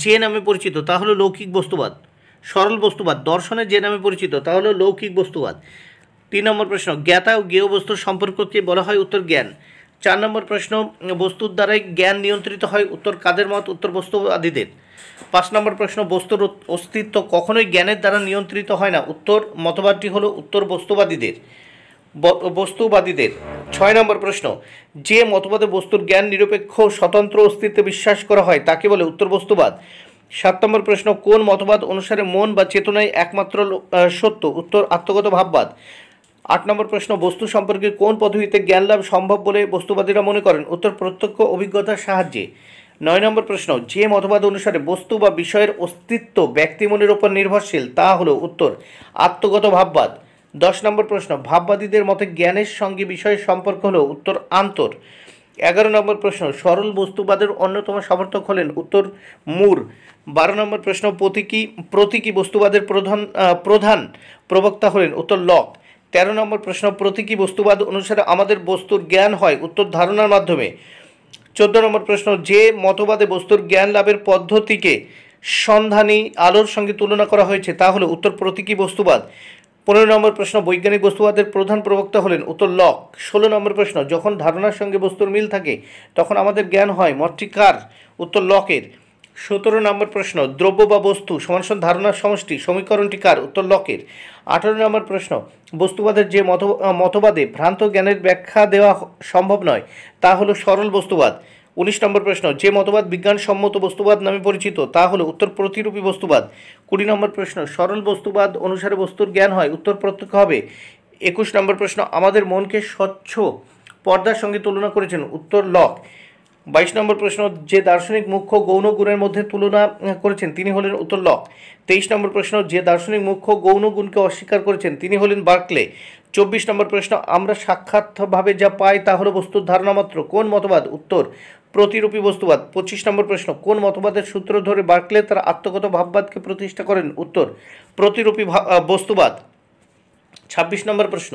যে নামে পরিচিত তা হলো লৌকিক বস্তুবাদ সরল বস্তুবাদ দর্শনে যে নামে পরিচিত তা হলো লৌকিক বস্তুবাদ তিন নম্বর প্রশ্ন জ্ঞাতা ও জ্ঞেয় বস্তুর সম্পর্ককে বলা হয় উত্তর জ্ঞান চার নম্বর প্রশ্ন বস্তুর দ্বারাই জ্ঞান নিয়ন্ত্রিত হয় উত্তর কাদের মত উত্তর বস্তুবাদীদের পাঁচ নম্বর প্রশ্ন বস্তুর অস্তিত্ব কখনোই জ্ঞানের দ্বারা নিয়ন্ত্রিত হয় না উত্তর মতবাদটি হলো উত্তর বস্তুবাদীদের বস্তুবাদীদের ছয় নম্বর প্রশ্ন যে মতবাদে বস্তুর জ্ঞান নিরপেক্ষ স্বতন্ত্র অস্তিত্বে বিশ্বাস করা হয় তাকে বলে উত্তর বস্তুবাদ সাত নম্বর প্রশ্ন কোন মতবাদ অনুসারে মন বা চেতনায় একমাত্র সত্য উত্তর আত্মগত ভাববাদ আট নম্বর প্রশ্ন বস্তু সম্পর্কে কোন পদ্ধতিতে জ্ঞান লাভ সম্ভব বলে বস্তুবাদীরা মনে করেন উত্তর প্রত্যক্ষ অভিজ্ঞতার সাহায্যে নয় নম্বর প্রশ্ন যে মতবাদ অনুসারে বস্তু বা বিষয়ের অস্তিত্ব মনের উপর নির্ভরশীল তা হল উত্তর আত্মগত ভাববাদ দশ নম্বর প্রশ্ন ভাববাদীদের মতে জ্ঞানের সঙ্গে বিষয়ের সম্পর্ক হল উত্তর আন্তর এগারো নম্বর প্রশ্ন সরল বস্তুবাদের অন্যতম সমর্থক হলেন উত্তর মুর বারো নম্বর প্রশ্ন প্রতীকী প্রতীকী বস্তুবাদের প্রধান প্রধান প্রবক্তা হলেন উত্তর লক তেরো নম্বর প্রশ্ন প্রতীকী বস্তুবাদ অনুসারে আমাদের বস্তুর জ্ঞান হয় উত্তর ধারণার মাধ্যমে চোদ্দ নম্বর প্রশ্ন যে মতবাদে বস্তুর জ্ঞান লাভের পদ্ধতিকে সন্ধানী আলোর সঙ্গে তুলনা করা হয়েছে তা হলো উত্তর প্রতীকী বস্তুবাদ পনেরো নম্বর প্রশ্ন বৈজ্ঞানিক বস্তুবাদের প্রধান প্রবক্তা হলেন উত্তর লক ষোলো নম্বর প্রশ্ন যখন ধারণার সঙ্গে বস্তুর মিল থাকে তখন আমাদের জ্ঞান হয় মতটি কার উত্তর লকের সতেরো নম্বর প্রশ্ন দ্রব্য বা বস্তু সমান ধারণার সমষ্টি সমীকরণটি কার উত্তর লকের আঠারো নম্বর প্রশ্ন বস্তুবাদের যে মত মতবাদে ভ্রান্ত জ্ঞানের ব্যাখ্যা দেওয়া সম্ভব নয় তা হলো সরল বস্তুবাদ উনিশ নম্বর প্রশ্ন যে মতবাদ বিজ্ঞানসম্মত বস্তুবাদ নামে পরিচিত তা হলো উত্তর প্রতিরূপী বস্তুবাদ কুড়ি নম্বর প্রশ্ন সরল বস্তুবাদ অনুসারে বস্তুর জ্ঞান হয় উত্তর প্রত্যক্ষ হবে একুশ নম্বর প্রশ্ন আমাদের মনকে স্বচ্ছ পর্দার সঙ্গে তুলনা করেছেন উত্তর লক বাইশ নম্বর প্রশ্ন যে দার্শনিক মুখ্য গৌণ গুণের মধ্যে তুলনা করেছেন তিনি হলেন উত্তর লক তেইশ নম্বর প্রশ্ন যে দার্শনিক মুখ্য গৌণ গুণকে অস্বীকার করেছেন তিনি হলেন বার্কলে চব্বিশ নম্বর প্রশ্ন আমরা সাক্ষাৎভাবে যা পাই তা হলো বস্তুর ধারণা মাত্র কোন মতবাদ উত্তর প্রতিরূপী বস্তুবাদ পঁচিশ নম্বর প্রশ্ন কোন মতবাদের সূত্র ধরে বার্কলে তার আত্মগত ভাববাদকে প্রতিষ্ঠা করেন উত্তর প্রতিরূপী বস্তুবাদ ছাব্বিশ নম্বর প্রশ্ন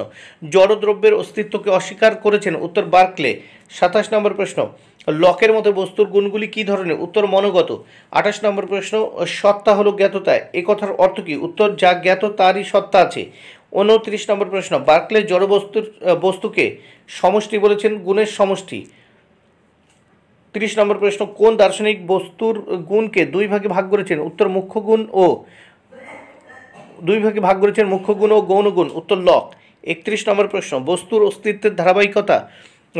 জড়দ্রব্যের অস্তিত্বকে অস্বীকার করেছেন উত্তর বার্কলে সাতাশ নম্বর প্রশ্ন লকের মতো বস্তুর গুণগুলি কী ধরনের উত্তর মনোগত আঠাশ নম্বর প্রশ্ন সত্তা হলো জ্ঞাততা এ কথার অর্থ কী উত্তর যা জ্ঞাত তারই সত্তা আছে উনত্রিশ নম্বর প্রশ্ন বার্কলে জড়বস্তুর বস্তুকে সমষ্টি বলেছেন গুণের সমষ্টি তিরিশ নম্বর প্রশ্ন কোন দার্শনিক বস্তুর গুণকে দুই ভাগে ভাগ করেছেন উত্তর মুখ্য গুণ ও দুই ভাগে ভাগ করেছেন মুখ্য গুণ ও গৌণ গুণ উত্তর লক একত্রিশ নম্বর প্রশ্ন বস্তুর অস্তিত্বের ধারাবাহিকতা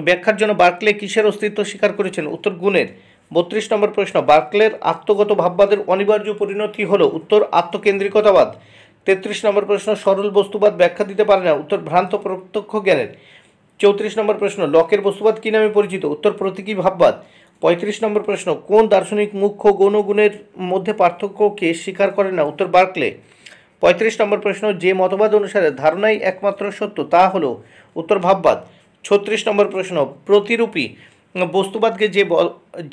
ব্যাখ্যার জন্য বার্কলে কিসের অস্তিত্ব স্বীকার করেছেন উত্তর গুণের বত্রিশ নম্বর প্রশ্ন বার্কলের আত্মগত ভাববাদের অনিবার্য পরিণতি হল উত্তর আত্মকেন্দ্রিকতাবাদ তেত্রিশ নম্বর প্রশ্ন সরল বস্তুবাদ ব্যাখ্যা দিতে পারে না উত্তর ভ্রান্ত প্রত্যক্ষ জ্ঞানের চৌত্রিশ নম্বর প্রশ্ন লকের বস্তুবাদ কী নামে পরিচিত উত্তর প্রতীকী ভাববাদ পঁয়ত্রিশ নম্বর প্রশ্ন কোন দার্শনিক মুখ্য গৌণগুণের মধ্যে পার্থক্যকে স্বীকার করেন না উত্তর বার্কলে পঁয়ত্রিশ নম্বর প্রশ্ন যে মতবাদ অনুসারে ধারণাই একমাত্র সত্য তা হল উত্তর ভাববাদ ছত্রিশ নম্বর প্রশ্ন প্রতিরূপী বস্তুবাদকে যে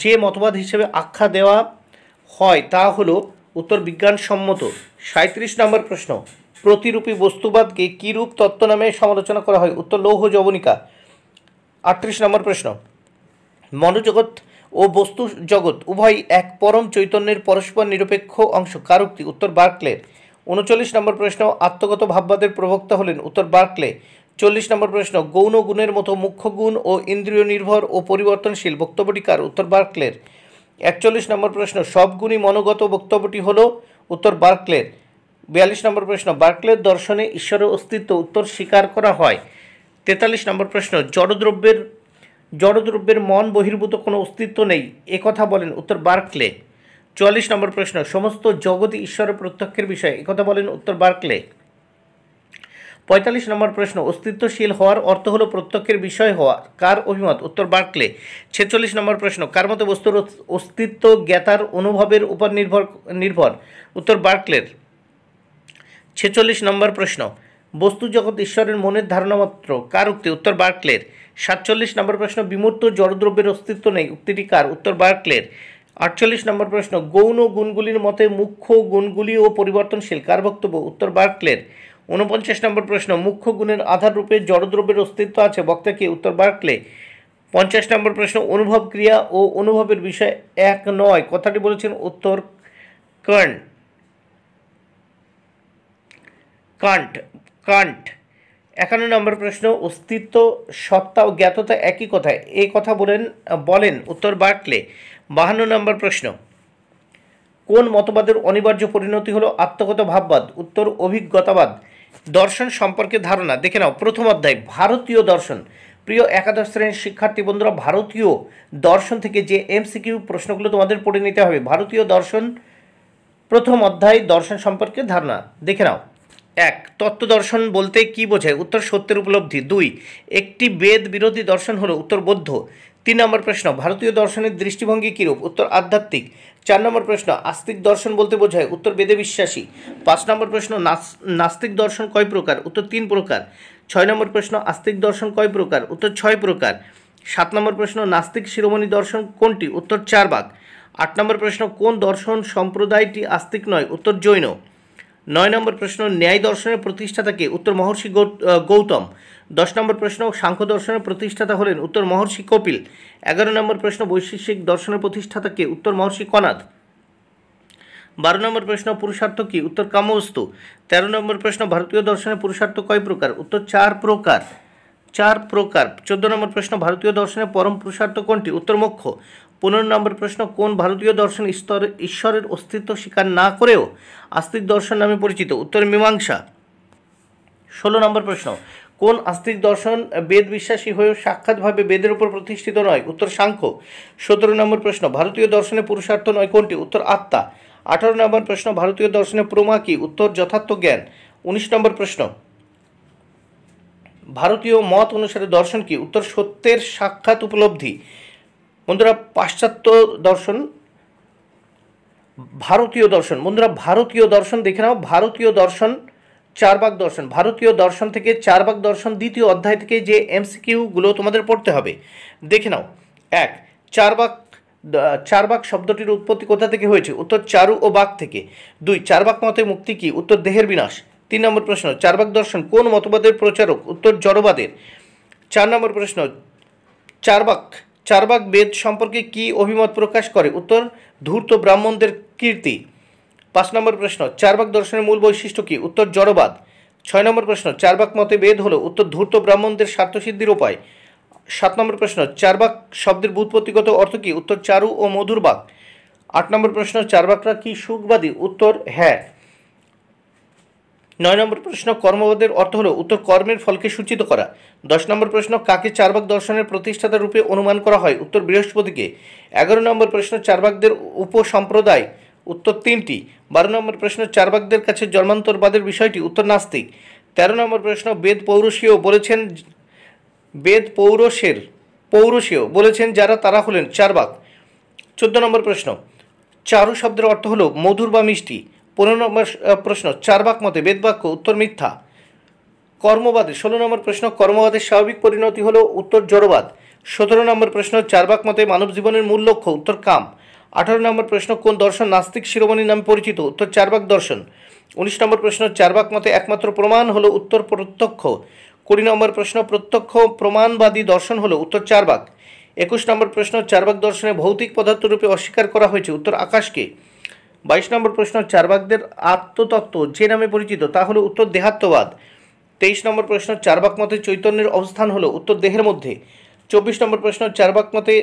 যে মতবাদ হিসেবে আখ্যা দেওয়া হয় তা হল উত্তর বিজ্ঞানসম্মত সাঁত্রিশ নম্বর প্রশ্ন প্রতিরূপী বস্তুবাদকে কীরূপ তত্ত্ব নামে সমালোচনা করা হয় উত্তর লৌহ যবনিকা আটত্রিশ নম্বর প্রশ্ন মনোজগৎ ও বস্তু জগৎ উভয় এক পরম চৈতন্যের পরস্পর নিরপেক্ষ অংশ কারুক্তি উত্তর বার্কলের উনচল্লিশ নম্বর প্রশ্ন আত্মগত ভাববাদের প্রবক্তা হলেন উত্তর বার্কলে চল্লিশ নম্বর প্রশ্ন গৌণ গুণের মতো মুখ্য গুণ ও ইন্দ্রিয় নির্ভর ও পরিবর্তনশীল বক্তব্যটি কার উত্তর বার্কলের একচল্লিশ নম্বর প্রশ্ন সব গুণী মনোগত বক্তব্যটি হল উত্তর বার্কলের বিয়াল্লিশ নম্বর প্রশ্ন বার্কলের দর্শনে ঈশ্বরের অস্তিত্ব উত্তর স্বীকার করা হয় তেতাল্লিশ নম্বর প্রশ্ন জড়দ্রব্যের জড়দ্রব্যের মন বহির্ভূত কোনো অস্তিত্ব নেই একথা বলেন উত্তর বার্কলে চুয়াল্লিশ নম্বর প্রশ্ন সমস্ত জগৎই ঈশ্বরের প্রত্যক্ষের বিষয়ে একথা বলেন উত্তর বার্কলে পঁয়তাল্লিশ নম্বর প্রশ্ন অস্তিত্বশীল হওয়ার অর্থ হলো প্রত্যক্ষের বিষয় হওয়া কার অভিমত উত্তর বার্কলে ছেচল্লিশ নম্বর প্রশ্ন কার মতে বস্তুর অস্তিত্ব জ্ঞাতার অনুভবের উপর নির্ভর নির্ভর উত্তর বার্কলের ছেচল্লিশ নম্বর প্রশ্ন বস্তু জগৎ ঈশ্বরের মনের ধারণা মাত্র কার উক্তি উত্তর বার্কলের সাতচল্লিশ নম্বর প্রশ্ন বিমূর্ত জড়দ্রব্যের অস্তিত্ব নেই উক্তিটি কার উত্তর বার্কলের আটচল্লিশ নম্বর প্রশ্ন গৌণ গুণগুলির মতে মুখ্য গুণগুলি ও পরিবর্তনশীল কার বক্তব্য উত্তর বার্কলের উনপঞ্চাশ নম্বর প্রশ্ন মুখ্য গুণের আধাররূপে জড়দ্রব্যের অস্তিত্ব আছে বক্তা কি উত্তর বার্কলে পঞ্চাশ নম্বর প্রশ্ন অনুভব ক্রিয়া ও অনুভবের বিষয় এক নয় কথাটি বলেছেন উত্তর কর্ণ কান্ট কান্ট একান্ন নম্বর প্রশ্ন অস্তিত্ব সত্তা ও জ্ঞাততা একই কথায় এই কথা বলেন বলেন উত্তর বার্কলে বাহান্ন নম্বর প্রশ্ন কোন মতবাদের অনিবার্য পরিণতি হলো আত্মগত ভাববাদ উত্তর অভিজ্ঞতাবাদ দর্শন সম্পর্কে ধারণা দেখে নাও প্রথম অধ্যায় ভারতীয় দর্শন প্রিয় একাদশ শ্রেণীর শিক্ষার্থী বন্ধুরা ভারতীয় দর্শন থেকে যে এমসিকিউ প্রশ্নগুলো তোমাদের পড়ে নিতে হবে ভারতীয় দর্শন প্রথম অধ্যায় দর্শন সম্পর্কে ধারণা দেখে নাও এক তত্ত্ব দর্শন বলতে কি বোঝায় উত্তর সত্যের উপলব্ধি দুই একটি বেদ বিরোধী দর্শন হলো উত্তর বৌদ্ধ তিন নম্বর প্রশ্ন ভারতীয় দর্শনের দৃষ্টিভঙ্গি কীরূপ উত্তর আধ্যাত্মিক চার নম্বর প্রশ্ন আস্তিক দর্শন বলতে বোঝায় উত্তর বেদে বিশ্বাসী পাঁচ নম্বর প্রশ্ন নাস্তিক দর্শন কয় প্রকার উত্তর তিন প্রকার ছয় নম্বর প্রশ্ন আস্তিক দর্শন কয় প্রকার উত্তর ছয় প্রকার সাত নম্বর প্রশ্ন নাস্তিক শিরোমণি দর্শন কোনটি উত্তর চার বাঘ আট নম্বর প্রশ্ন কোন দর্শন সম্প্রদায়টি আস্তিক নয় উত্তর জৈন নয় নম্বর প্রশ্ন ন্যায় দর্শনের প্রতিষ্ঠাতাকে উত্তর মহর্ষি গৌতম দশ নম্বর প্রশ্ন সাংখ্য দর্শনের প্রতিষ্ঠাতা হলেন উত্তর মহর্ষি কপিল এগারো নম্বর প্রশ্ন বৈশিষ্টিক দর্শনের প্রতিষ্ঠাতা কে উত্তর মহর্ষি কনাদ বারো নম্বর প্রশ্ন পুরুষার্থ কী উত্তর কামবস্তু তেরো নম্বর প্রশ্ন ভারতীয় দর্শনে পুরুষার্থ কয় প্রকার উত্তর চার প্রকার চার প্রকার চোদ্দ নম্বর প্রশ্ন ভারতীয় দর্শনে পরম পুরুষার্থ কোনটি উত্তর মুখ্য পনেরো নম্বর প্রশ্ন কোন ভারতীয় দর্শন স্তরে ঈশ্বরের অস্তিত্ব স্বীকার না করেও আস্তিক দর্শন নামে পরিচিত উত্তর মীমাংসা ষোলো নম্বর প্রশ্ন কোন আস্তিক দর্শন বেদ বিশ্বাসী হয়েও সাক্ষাৎভাবে বেদের উপর প্রতিষ্ঠিত নয় উত্তর সাংখ্য সতেরো নম্বর প্রশ্ন ভারতীয় দর্শনে পুরুষার্থ নয় কোনটি উত্তর আত্মা আঠারো নম্বর প্রশ্ন ভারতীয় দর্শনে প্রমা কি উত্তর যথার্থ জ্ঞান উনিশ নম্বর প্রশ্ন ভারতীয় মত অনুসারে দর্শন কি উত্তর সত্যের সাক্ষাৎ উপলব্ধি বন্ধুরা পাশ্চাত্য দর্শন ভারতীয় দর্শন বন্ধুরা ভারতীয় দর্শন দেখে নাও ভারতীয় দর্শন চারবাগ দর্শন ভারতীয় দর্শন থেকে চারবাগ দর্শন দ্বিতীয় অধ্যায় থেকে যে এমসিকিউগুলো তোমাদের পড়তে হবে দেখে নাও এক চারবাগ বাক শব্দটির উৎপত্তি কোথা থেকে হয়েছে উত্তর চারু ও বাক থেকে দুই চারবাক মতে মুক্তি কি উত্তর দেহের বিনাশ তিন নম্বর প্রশ্ন বাক দর্শন কোন মতবাদের প্রচারক উত্তর জড়বাদের চার নম্বর প্রশ্ন চারবাক চারবাক বেদ সম্পর্কে কি অভিমত প্রকাশ করে উত্তর ধূর্ত ব্রাহ্মণদের কীর্তি পাঁচ নম্বর প্রশ্ন চারবাক দর্শনের মূল বৈশিষ্ট্য কী উত্তর জড়বাদ ছয় নম্বর প্রশ্ন চারবাক মতে বেদ হলো উত্তর ধূর্ত ব্রাহ্মণদের স্বার্থসিদ্ধির উপায় সাত নম্বর প্রশ্ন চারবাক শব্দের বুৎপত্তিগত অর্থ কী উত্তর চারু ও মধুর বাক আট নম্বর প্রশ্ন চারবাকরা কি সুখবাদী উত্তর হ্যাঁ নয় নম্বর প্রশ্ন কর্মবাদের অর্থ হলো উত্তর কর্মের ফলকে সূচিত করা দশ নম্বর প্রশ্ন কাকে চারবাক দর্শনের প্রতিষ্ঠাতা রূপে অনুমান করা হয় উত্তর বৃহস্পতিকে এগারো নম্বর প্রশ্ন চারবাকদের উপসম্প্রদায় উত্তর তিনটি বারো নম্বর প্রশ্ন চারবাকদের কাছে জন্মান্তরবাদের বিষয়টি উত্তর নাস্তিক তেরো নম্বর প্রশ্ন বেদ পৌরসীয় বলেছেন বেদ পৌরসের পৌরসীয় বলেছেন যারা তারা হলেন চারবাক চোদ্দ নম্বর প্রশ্ন চারু শব্দের অর্থ হলো মধুর বা মিষ্টি পনেরো নম্বর প্রশ্ন চারবাক মতে বেদবাক্য উত্তর মিথ্যা কর্মবাদে ষোলো নম্বর প্রশ্ন কর্মবাদের স্বাভাবিক পরিণতি হলো উত্তর জড়বাদ সতেরো নম্বর প্রশ্ন চারবাক মতে মানব জীবনের মূল লক্ষ্য উত্তর কাম আঠারো নম্বর প্রশ্ন কোন দর্শন নাস্তিক শিরোমণি নামে পরিচিত উত্তর চারবাক দর্শন উনিশ নম্বর প্রশ্ন চারবাক মতে একমাত্র প্রমাণ হলো উত্তর প্রত্যক্ষ কুড়ি নম্বর প্রশ্ন প্রত্যক্ষ প্রমাণবাদী দর্শন হলো উত্তর চারবাক একুশ নম্বর প্রশ্ন চারবাক দর্শনে ভৌতিক পদার্থরূপে অস্বীকার করা হয়েছে উত্তর আকাশকে বাইশ নম্বর প্রশ্ন চারবাকদের আত্মতত্ত্ব যে নামে পরিচিত তা হলো উত্তর দেহাত্মবাদ তেইশ নম্বর প্রশ্ন চারবাক মতে চৈতন্যের অবস্থান হলো উত্তর দেহের মধ্যে চব্বিশ নম্বর প্রশ্ন চারবাক মতে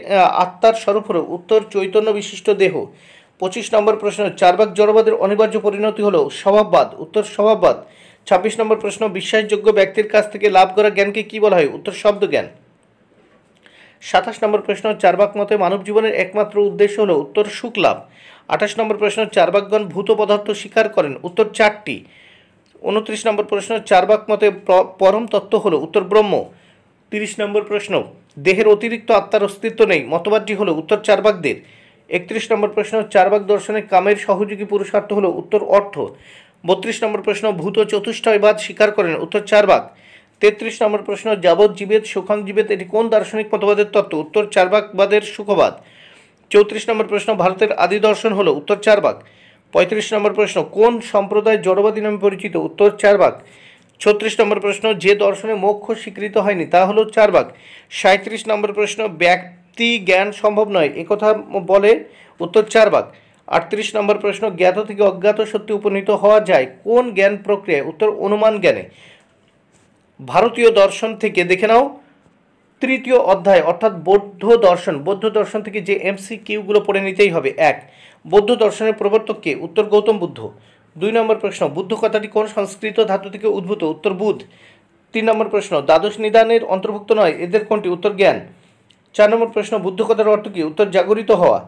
আত্মার স্বরূপ হল উত্তর চৈতন্য বিশিষ্ট দেহ পঁচিশ নম্বর প্রশ্ন চারবাক জড়বাদের অনিবার্য পরিণতি হল স্বভাববাদ উত্তর স্বভাববাদ ছাব্বিশ নম্বর প্রশ্ন বিশ্বাসযোগ্য ব্যক্তির কাছ থেকে লাভ করা জ্ঞানকে কী বলা হয় উত্তর শব্দ জ্ঞান সাতাশ নম্বর প্রশ্ন চারবাক মতে মানব জীবনের একমাত্র উদ্দেশ্য হল উত্তর সুখ লাভ আঠাশ নম্বর প্রশ্ন চারবাকগণ ভূত পদার্থ স্বীকার করেন উত্তর চারটি উনত্রিশ নম্বর প্রশ্ন চারবাক মতে পরম তত্ত্ব হল উত্তর ব্রহ্ম তিরিশ নম্বর প্রশ্ন দেহের অতিরিক্ত আত্মার অস্তিত্ব নেই মতবাদটি হলো উত্তর চারবাগদের একত্রিশ নম্বর প্রশ্ন চারবাগ দর্শনে কামের সহযোগী পুরুষার্থ হলো উত্তর অর্থ বত্রিশ নম্বর প্রশ্ন ভূত চতুষ্টয়বাদ স্বীকার করেন উত্তর চারবাগ তেত্রিশ নম্বর প্রশ্ন যাবজ্জীবেদ সুখাংজীবেদ এটি কোন দার্শনিক মতবাদের তত্ত্ব উত্তর চারবাগবাদের সুখবাদ চৌত্রিশ নম্বর প্রশ্ন ভারতের আদি দর্শন হলো উত্তর চারবাগ পঁয়ত্রিশ নম্বর প্রশ্ন কোন সম্প্রদায় জড়বাদী নামে পরিচিত উত্তর চারবাগ ছত্রিশ নম্বর প্রশ্ন যে দর্শনে মোক্ষ স্বীকৃত হয়নি তা হলো চারবাক সাঁত্রিশ নম্বর প্রশ্ন ব্যক্তি জ্ঞান সম্ভব নয় একথা বলে উত্তর চারবাক আটত্রিশ নম্বর প্রশ্ন জ্ঞাত থেকে অজ্ঞাত সত্যি উপনীত হওয়া যায় কোন জ্ঞান প্রক্রিয়ায় উত্তর অনুমান জ্ঞানে ভারতীয় দর্শন থেকে দেখে নাও তৃতীয় অধ্যায় অর্থাৎ বৌদ্ধ দর্শন বৌদ্ধ দর্শন থেকে যে এমসি কিউগুলো পড়ে নিতেই হবে এক বৌদ্ধ দর্শনের প্রবর্তককে উত্তর গৌতম বুদ্ধ দুই নম্বর প্রশ্ন বুদ্ধ কথাটি কোন সংস্কৃত ধাতু থেকে উদ্ভূত উত্তর বুধ তিন নম্বর প্রশ্ন দ্বাদশ নিদানের অন্তর্ভুক্ত নয় এদের কোনটি উত্তর জ্ঞান চার নম্বর প্রশ্ন বুদ্ধ কথার অর্থ কী উত্তর জাগরিত হওয়া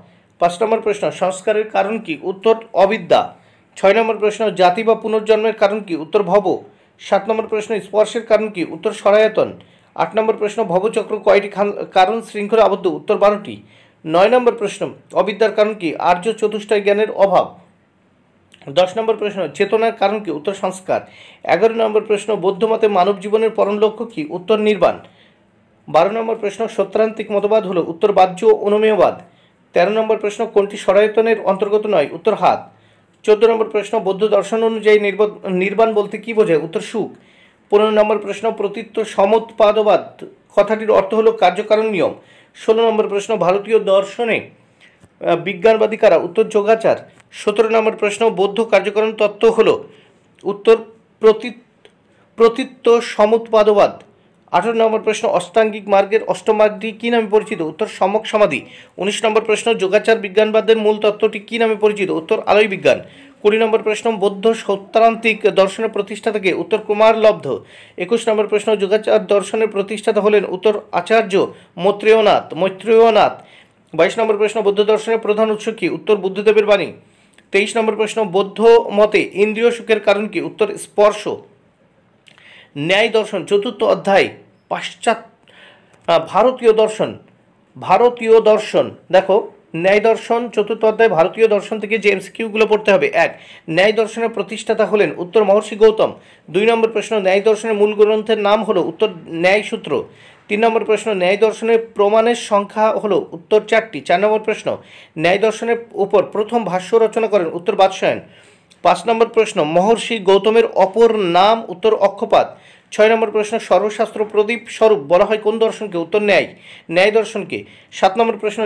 পাঁচ নম্বর প্রশ্ন সংস্কারের কারণ কি উত্তর অবিদ্যা ছয় নম্বর প্রশ্ন জাতি বা পুনর্জন্মের কারণ কি উত্তর ভব সাত নম্বর প্রশ্ন স্পর্শের কারণ কি উত্তর সরায়তন আট নম্বর প্রশ্ন ভবচক্র কয়টি কারণ শৃঙ্খলা আবদ্ধ উত্তর বারোটি নয় নম্বর প্রশ্ন অবিদ্যার কারণ কি আর্য চতুষ্টয় জ্ঞানের অভাব দশ নম্বর প্রশ্ন চেতনার কারণ কি উত্তর সংস্কার এগারো নম্বর প্রশ্ন মতে মানব জীবনের পরম লক্ষ্য কি উত্তর নির্বাণ বারো নম্বর প্রশ্ন সত্রান্তিক মতবাদ হল উত্তর বাহ্য অনুমেয়বাদ তেরো নম্বর প্রশ্ন কোনটি সরায়তনের অন্তর্গত নয় উত্তর হাত চোদ্দ নম্বর প্রশ্ন বৌদ্ধ দর্শন অনুযায়ী নির্বাণ বলতে কী বোঝায় উত্তর সুখ পনেরো নম্বর প্রশ্ন প্রতীত্ব সমোৎপাদবাদ কথাটির অর্থ হল কার্যকারণ নিয়ম ষোলো নম্বর প্রশ্ন ভারতীয় দর্শনে বিজ্ঞানবাদী কারা উত্তর যোগাচার সতেরো নম্বর প্রশ্ন বৌদ্ধ কার্যকরণ তত্ত্ব হল উত্তর প্রতি প্রতীত্ব সমুৎপাদবাদ আঠারো নম্বর প্রশ্ন অষ্টাঙ্গিক মার্গের অষ্টমার্গটি কী নামে পরিচিত উত্তর সমক সমাধি উনিশ নম্বর প্রশ্ন যোগাচার বিজ্ঞানবাদের মূল তত্ত্বটি কী নামে পরিচিত উত্তর আলোয় বিজ্ঞান কুড়ি নম্বর প্রশ্ন বৌদ্ধ সত্যান্তিক দর্শনের প্রতিষ্ঠাতাকে উত্তর কুমার লব্ধ একুশ নম্বর প্রশ্ন যোগাচার দর্শনের প্রতিষ্ঠাতা হলেন উত্তর আচার্য মৈত্রেয়নাথ মৈত্রেয়নাথ বাইশ নম্বর প্রশ্ন বৌদ্ধ দর্শনের প্রধান উৎস কি উত্তর বুদ্ধদেবের বাণী তেইশ নম্বর প্রশ্ন বৌদ্ধ মতে ইন্দ্রিয় সুখের কারণ কি উত্তর স্পর্শ ন্যায় দর্শন চতুর্থ অধ্যায় পাশ্চাত্য ভারতীয় দর্শন ভারতীয় দর্শন দেখো ন্যায় দর্শন চতুর্থ অধ্যায় ভারতীয় দর্শন থেকে যে এমসিকিউগুলো পড়তে হবে এক ন্যায় দর্শনের প্রতিষ্ঠাতা হলেন উত্তর মহর্ষি গৌতম দুই নম্বর প্রশ্ন ন্যায় দর্শনের মূল গ্রন্থের নাম হলো উত্তর ন্যায় সূত্র তিন নম্বর প্রশ্ন ন্যায় দর্শনের প্রমাণের সংখ্যা হলো উত্তর চারটি চার নম্বর প্রশ্ন ন্যায় দর্শনের উপর প্রথম ভাষ্য রচনা করেন উত্তর বাদশায়ন পাঁচ নম্বর প্রশ্ন মহর্ষি গৌতমের অপর নাম উত্তর অক্ষপাত ছয় নম্বর প্রশ্ন সর্বশাস্ত্র প্রদীপ স্বরূপ বলা হয় কোন দর্শনকে উত্তর ন্যায় ন্যায় দর্শনকে সাত নম্বর প্রশ্ন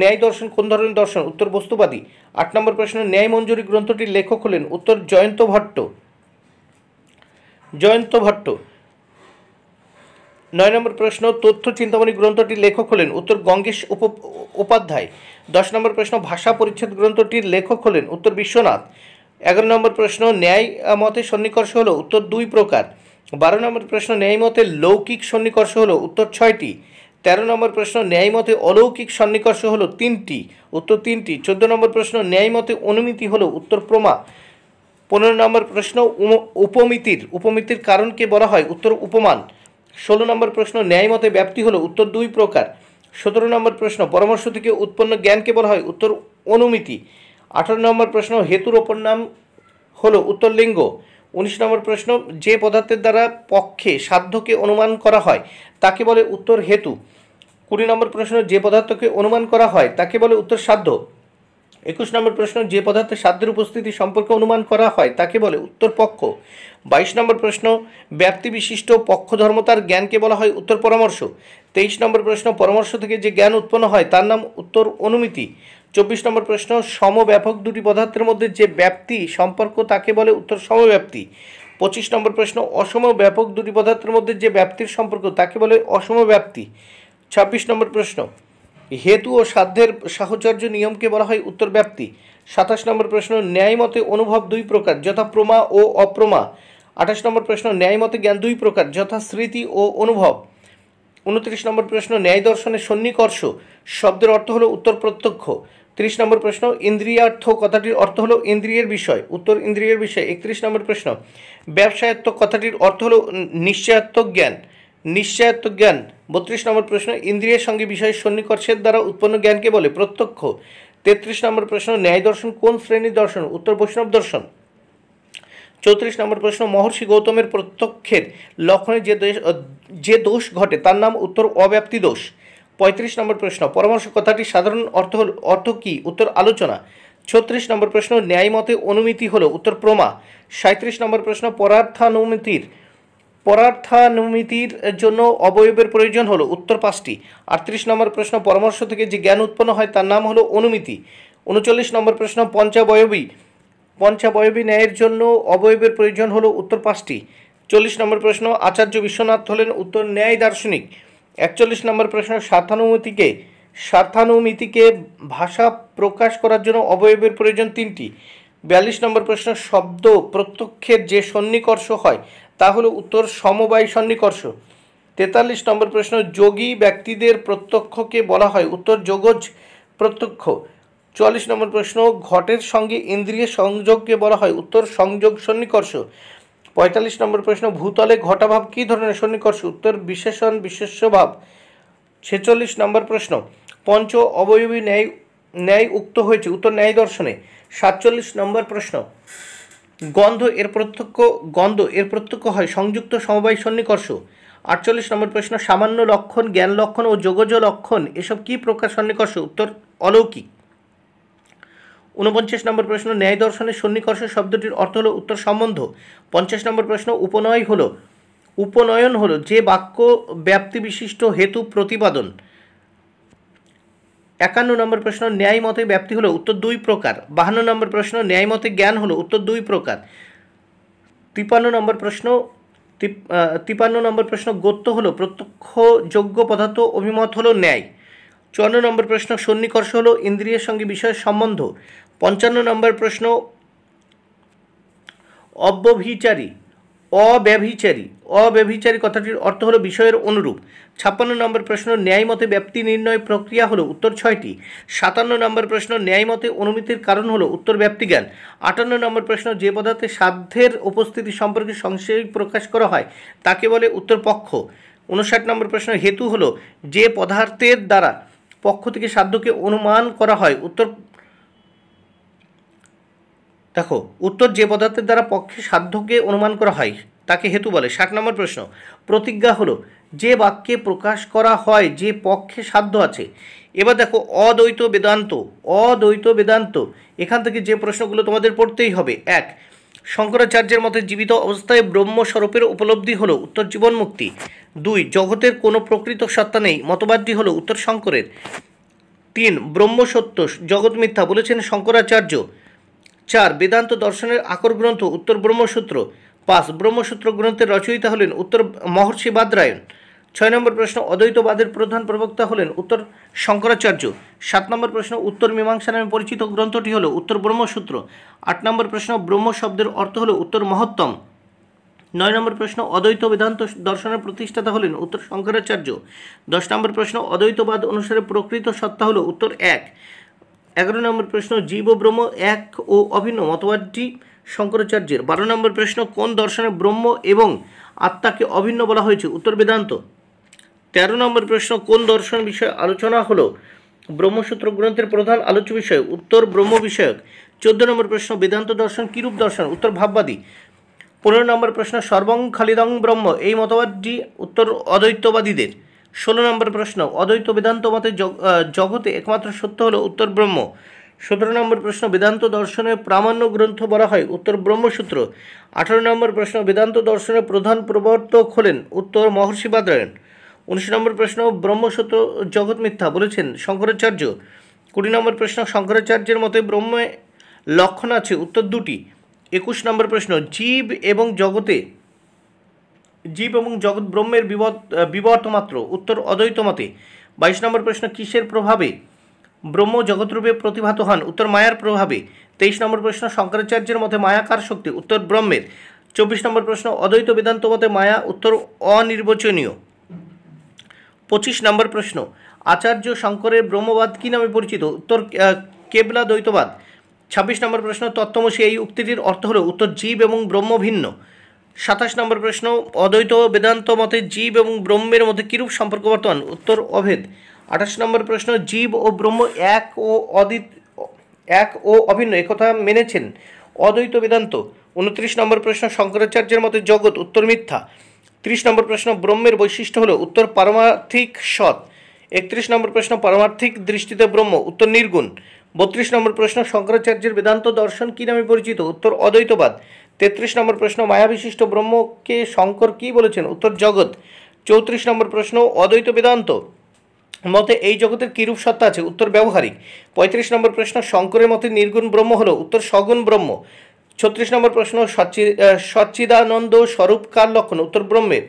ন্যায় দর্শন কোন ধরনের দর্শন উত্তর বস্তুবাদী আট নম্বর প্রশ্ন ন্যায় মঞ্জুরি গ্রন্থটির লেখক হলেন উত্তর জয়ন্ত ভট্ট জয়ন্ত ভট্ট নয় নম্বর প্রশ্ন তথ্য চিন্তামণি গ্রন্থটির লেখক হলেন উত্তর গঙ্গেশ উপ উপাধ্যায় দশ নম্বর প্রশ্ন ভাষা পরিচ্ছেদ গ্রন্থটির লেখক হলেন উত্তর বিশ্বনাথ এগারো নম্বর প্রশ্ন ন্যায় মতে সন্নিকর্ষ হলো উত্তর দুই প্রকার বারো নম্বর প্রশ্ন ন্যায় মতে লৌকিক সন্নিকর্ষ হলো উত্তর ছয়টি তেরো নম্বর প্রশ্ন ন্যায় মতে অলৌকিক সন্নিকর্ষ হলো তিনটি উত্তর তিনটি চোদ্দ নম্বর প্রশ্ন ন্যায় মতে অনুমিতি হলো উত্তর প্রমা পনেরো নম্বর প্রশ্ন উপমিতির উপমিতির কারণকে বলা হয় উত্তর উপমান ষোলো নম্বর প্রশ্ন ন্যায় মতে ব্যাপ্তি হলো উত্তর দুই প্রকার সতেরো নম্বর প্রশ্ন পরামর্শ থেকে উৎপন্ন জ্ঞানকে বলা হয় উত্তর অনুমিতি আঠারো নম্বর প্রশ্ন হেতুর ওপর নাম হলো উত্তর লিঙ্গ উনিশ নম্বর প্রশ্ন যে পদার্থের দ্বারা পক্ষে সাধ্যকে অনুমান করা হয় তাকে বলে উত্তর হেতু কুড়ি নম্বর প্রশ্ন যে পদার্থকে অনুমান করা হয় তাকে বলে উত্তর সাধ্য একুশ নম্বর প্রশ্ন যে পদার্থে সাধ্যের উপস্থিতি সম্পর্কে অনুমান করা হয় তাকে বলে উত্তর পক্ষ বাইশ নম্বর প্রশ্ন ব্যক্তি বিশিষ্ট পক্ষধর্মতার জ্ঞানকে বলা হয় উত্তর পরামর্শ তেইশ নম্বর প্রশ্ন পরামর্শ থেকে যে জ্ঞান উৎপন্ন হয় তার নাম উত্তর অনুমিতি চব্বিশ নম্বর প্রশ্ন সমব্যাপক দুটি পদার্থের মধ্যে যে ব্যাপ্তি সম্পর্ক তাকে বলে উত্তর সমব্যাপ্তি পঁচিশ নম্বর প্রশ্ন অসম ব্যাপক দুটি পদার্থের মধ্যে যে ব্যাপ্তির সম্পর্ক তাকে বলে অসম ব্যাপ্তি ছাব্বিশ নম্বর প্রশ্ন হেতু ও সাধ্যের সাহচর্য নিয়মকে বলা হয় উত্তরব্যাপ্তি সাতাশ নম্বর প্রশ্ন ন্যায়মতে অনুভব দুই প্রকার যথা প্রমা ও অপ্রমা আঠাশ নম্বর প্রশ্ন ন্যায়মতে জ্ঞান দুই প্রকার যথা স্মৃতি ও অনুভব উনত্রিশ নম্বর প্রশ্ন ন্যায় দর্শনের সন্নিকর্ষ শব্দের অর্থ হলো উত্তর প্রত্যক্ষ ত্রিশ নম্বর প্রশ্ন ইন্দ্রিয়ার্থ কথাটির অর্থ হলো ইন্দ্রিয়ের বিষয় উত্তর ইন্দ্রিয়ের বিষয় একত্রিশ নম্বর প্রশ্ন ব্যবসায়ত্ব কথাটির অর্থ হলো নিশ্চয়াত্মক জ্ঞান নিশ্চয়ত্ব জ্ঞান বত্রিশ নম্বর প্রশ্ন ইন্দ্রিয়ের সঙ্গে বিষয়ের সন্নিকর্ষের দ্বারা উৎপন্ন জ্ঞানকে বলে প্রত্যক্ষ তেত্রিশ নম্বর প্রশ্ন ন্যায় দর্শন কোন শ্রেণীর দর্শন উত্তর বৈষ্ণব দর্শন চৌত্রিশ নম্বর প্রশ্ন মহর্ষি গৌতমের প্রত্যক্ষের লক্ষণে যে দোষ যে দোষ ঘটে তার নাম উত্তর অব্যাপ্তি দোষ পঁয়ত্রিশ নম্বর প্রশ্ন পরামর্শ কথাটি সাধারণ অর্থ হল অর্থ কী উত্তর আলোচনা ছত্রিশ নম্বর প্রশ্ন ন্যায় মতে অনুমিতি হলো উত্তর প্রমা সাঁত্রিশ নম্বর প্রশ্ন পরার্থানুমিতির পরার্থানুমিতির জন্য অবয়বের প্রয়োজন হলো উত্তর পাঁচটি আটত্রিশ নম্বর প্রশ্ন পরামর্শ থেকে যে জ্ঞান উৎপন্ন হয় তার নাম হলো অনুমিতি উনচল্লিশ নম্বর প্রশ্ন পঞ্চাবয়বী পঞ্চাবয়বী ন্যায়ের জন্য অবয়বের প্রয়োজন হলো উত্তর পাঁচটি চল্লিশ নম্বর প্রশ্ন আচার্য বিশ্বনাথ হলেন উত্তর ন্যায় দার্শনিক একচল্লিশ নম্বর প্রশ্ন স্বার্থানুমতিকে স্বার্থানুমিতিকে ভাষা প্রকাশ করার জন্য অবয়বের প্রয়োজন তিনটি বিয়াল্লিশ নম্বর প্রশ্ন শব্দ প্রত্যক্ষের যে সন্নিকর্ষ হয় তা হলো উত্তর সমবায় সন্নিকর্ষ তেতাল্লিশ নম্বর প্রশ্ন যোগী ব্যক্তিদের প্রত্যক্ষকে বলা হয় উত্তর যোগজ প্রত্যক্ষ চুয়াল্লিশ নম্বর প্রশ্ন ঘটের সঙ্গে ইন্দ্রিয় সংযোগকে বলা হয় উত্তর সংযোগ সন্নিকর্ষ পঁয়তাল্লিশ নম্বর প্রশ্ন ভূতলে ঘটাভাব কী ধরনের সন্নিকর্ষ উত্তর বিশেষণ বিশেষভাব ছেচল্লিশ নম্বর প্রশ্ন পঞ্চ অবয়বী ন্যায় ন্যায় উক্ত হয়েছে উত্তর ন্যায় দর্শনে সাতচল্লিশ নম্বর প্রশ্ন গন্ধ এর প্রত্যক্ষ গন্ধ এর প্রত্যক্ষ হয় সংযুক্ত সমবায় সন্নিকর্ষ আটচল্লিশ নম্বর প্রশ্ন সামান্য লক্ষণ জ্ঞান লক্ষণ ও যোগজ লক্ষণ এসব কি প্রকার সন্নিকর্ষ উত্তর অলৌকিক ঊনপঞ্চাশ নম্বর প্রশ্ন ন্যায় দর্শনের সন্নিকর্ষ শব্দটির অর্থ হলো উত্তর সম্বন্ধ পঞ্চাশ নম্বর প্রশ্ন উপনয় হলো উপনয়ন হলো যে বাক্য ব্যাপ্তি বিশিষ্ট হেতু প্রতিপাদন একান্ন নম্বর প্রশ্ন ন্যায় মতে ব্যাপ্তি হলো উত্তর দুই প্রকার বাহান্ন নম্বর প্রশ্ন ন্যায় মতে জ্ঞান হলো উত্তর দুই প্রকার তিপ্পান্ন নম্বর প্রশ্ন তিপ্পান্ন নম্বর প্রশ্ন গত্য হলো প্রত্যক্ষযোগ্য পদার্থ অভিমত হলো ন্যায় চুয়ান্ন নম্বর প্রশ্ন সন্নিকর্ষ হলো ইন্দ্রিয়ের সঙ্গে বিষয়ের সম্বন্ধ পঞ্চান্ন নম্বর প্রশ্ন অব্যভিচারী অব্যভিচারী অব্যভিচারী কথাটির অর্থ হলো বিষয়ের অনুরূপ ছাপ্পান্ন নম্বর প্রশ্ন ন্যায়মতে ব্যাপ্তি নির্ণয় প্রক্রিয়া হলো উত্তর ছয়টি সাতান্ন নম্বর প্রশ্ন ন্যায়মতে অনুমিতির কারণ হলো উত্তর জ্ঞান আটান্ন নম্বর প্রশ্ন যে পদার্থে সাধ্যের উপস্থিতি সম্পর্কে সংশয় প্রকাশ করা হয় তাকে বলে উত্তর পক্ষ উনষাট নম্বর প্রশ্ন হেতু হলো যে পদার্থের দ্বারা পক্ষ থেকে সাধ্যকে অনুমান করা হয় উত্তর দেখো উত্তর যে পদার্থের দ্বারা পক্ষে সাধ্যকে অনুমান করা হয় তাকে হেতু বলে ষাট নম্বর প্রশ্ন প্রতিজ্ঞা হলো যে বাক্যে প্রকাশ করা হয় যে পক্ষে সাধ্য আছে এবার দেখো অদ্বৈত বেদান্ত অদ্বৈত বেদান্ত এখান থেকে যে প্রশ্নগুলো তোমাদের পড়তেই হবে এক শঙ্করাচার্যের মতে জীবিত অবস্থায় ব্রহ্মস্বরূপের উপলব্ধি হলো উত্তর জীবন মুক্তি দুই জগতের কোনো প্রকৃত সত্তা নেই মতবাদটি হলো উত্তর শঙ্করের তিন ব্রহ্মসত্য জগৎ মিথ্যা বলেছেন শঙ্করাচার্য চার বেদান্ত দর্শনের আকর গ্রন্থ উত্তর ব্রহ্মসূত্র পাঁচ ব্রহ্মসূত্র গ্রন্থের রচয়িতা হলেন উত্তর মহর্ষি বাদরায়ণ ছয় নম্বর প্রশ্ন অদ্বৈতবাদের প্রধান প্রবক্তা হলেন উত্তর শঙ্করাচার্য সাত নম্বর প্রশ্ন উত্তর মীমাংসা নামে পরিচিত গ্রন্থটি হল উত্তর ব্রহ্মসূত্র আট নম্বর প্রশ্ন ব্রহ্ম শব্দের অর্থ হল উত্তর মহত্তম নয় নম্বর প্রশ্ন অদ্বৈত বেদান্ত দর্শনের প্রতিষ্ঠাতা হলেন উত্তর শঙ্করাচার্য দশ নম্বর প্রশ্ন অদ্বৈতবাদ অনুসারে প্রকৃত সত্তা হল উত্তর এক এগারো নম্বর প্রশ্ন জীব ব্রহ্ম এক ও অভিন্ন মতবাদটি শঙ্করাচার্যের বারো নম্বর প্রশ্ন কোন দর্শনে ব্রহ্ম এবং আত্মাকে অভিন্ন বলা হয়েছে উত্তর বেদান্ত তেরো নম্বর প্রশ্ন কোন দর্শন বিষয়ে আলোচনা হলো ব্রহ্মসূত্র গ্রন্থের প্রধান আলোচ্য বিষয় উত্তর ব্রহ্ম বিষয়ক চোদ্দ নম্বর প্রশ্ন বেদান্ত দর্শন কিরূপ দর্শন উত্তর ভাববাদী পনেরো নম্বর প্রশ্ন সর্বং খালিদং ব্রহ্ম এই মতবাদটি উত্তর অদ্বৈতবাদীদের ষোলো নম্বর প্রশ্ন অদ্বৈত বেদান্ত মতে জগতে একমাত্র সত্য হলো উত্তর ব্রহ্ম সতেরো নম্বর প্রশ্ন বেদান্ত দর্শনের প্রামাণ্য গ্রন্থ বলা হয় উত্তর ব্রহ্মসূত্র আঠারো নম্বর প্রশ্ন বেদান্ত দর্শনের প্রধান প্রবর্তক হলেন উত্তর মহর্ষি বাদরায়ণ উনিশ নম্বর প্রশ্ন ব্রহ্মসূত্র জগৎ মিথ্যা বলেছেন শঙ্করাচার্য কুড়ি নম্বর প্রশ্ন শঙ্করাচার্যের মতে ব্রহ্মে লক্ষণ আছে উত্তর দুটি একুশ নম্বর প্রশ্ন জীব এবং জগতে জীব এবং জগৎ ব্রহ্মের বিবর্ত মাত্র উত্তর অদ্বৈত মতে বাইশ নম্বর প্রশ্ন কিসের প্রভাবে ব্রহ্ম জগৎরূপে প্রতিভাত হন উত্তর মায়ার প্রভাবে তেইশ নম্বর প্রশ্ন শঙ্করাচার্যের মতে মায়াকার শক্তি উত্তর ব্রহ্মের চব্বিশ নম্বর প্রশ্ন অদ্বৈত বেদান্ত মতে মায়া উত্তর অনির্বচনীয় পঁচিশ নম্বর প্রশ্ন আচার্য শঙ্করের ব্রহ্মবাদ কী নামে পরিচিত উত্তর কেবলা দ্বৈতবাদ ছাব্বিশ নম্বর প্রশ্ন তত্ত্বমসী এই উক্তিটির অর্থ হল উত্তর জীব এবং ব্রহ্ম ভিন্ন সাতাশ নম্বর প্রশ্ন অদ্বৈত বেদান্ত মতে জীব এবং ব্রহ্মের মধ্যে কীরূপ সম্পর্ক বর্তমান উত্তর অভেদ আঠাশ নম্বর প্রশ্ন জীব ও ব্রহ্ম এক ও অদিত এক ও অভিন্ন একথা মেনেছেন অদ্বৈত বেদান্ত উনত্রিশ নম্বর প্রশ্ন শঙ্করাচার্যের মতে জগৎ উত্তর মিথ্যা ত্রিশ নম্বর প্রশ্ন ব্রহ্মের বৈশিষ্ট্য হলো উত্তর পারমার্থিক সৎ একত্রিশ নম্বর প্রশ্ন পারমার্থিক দৃষ্টিতে ব্রহ্ম উত্তর নির্গুণ বত্রিশ নম্বর প্রশ্ন শঙ্করাচার্যের বেদান্ত দর্শন কী নামে পরিচিত উত্তর অদ্বৈতবাদ তেত্রিশ নম্বর প্রশ্ন মায়াবিশিষ্ট ব্রহ্মকে শঙ্কর কি বলেছেন উত্তর জগৎ চৌত্রিশ নম্বর প্রশ্ন অদ্বৈত বেদান্ত মতে এই জগতের কিরূপ সত্তা আছে উত্তর ব্যবহারিক পঁয়ত্রিশ নম্বর প্রশ্ন শঙ্করের মতে নির্গুণ ব্রহ্ম হলো উত্তর সগুণ ব্রহ্ম ছত্রিশ নম্বর প্রশ্ন সচ্চিদানন্দ স্বরূপ কাল লক্ষণ উত্তর ব্রহ্মের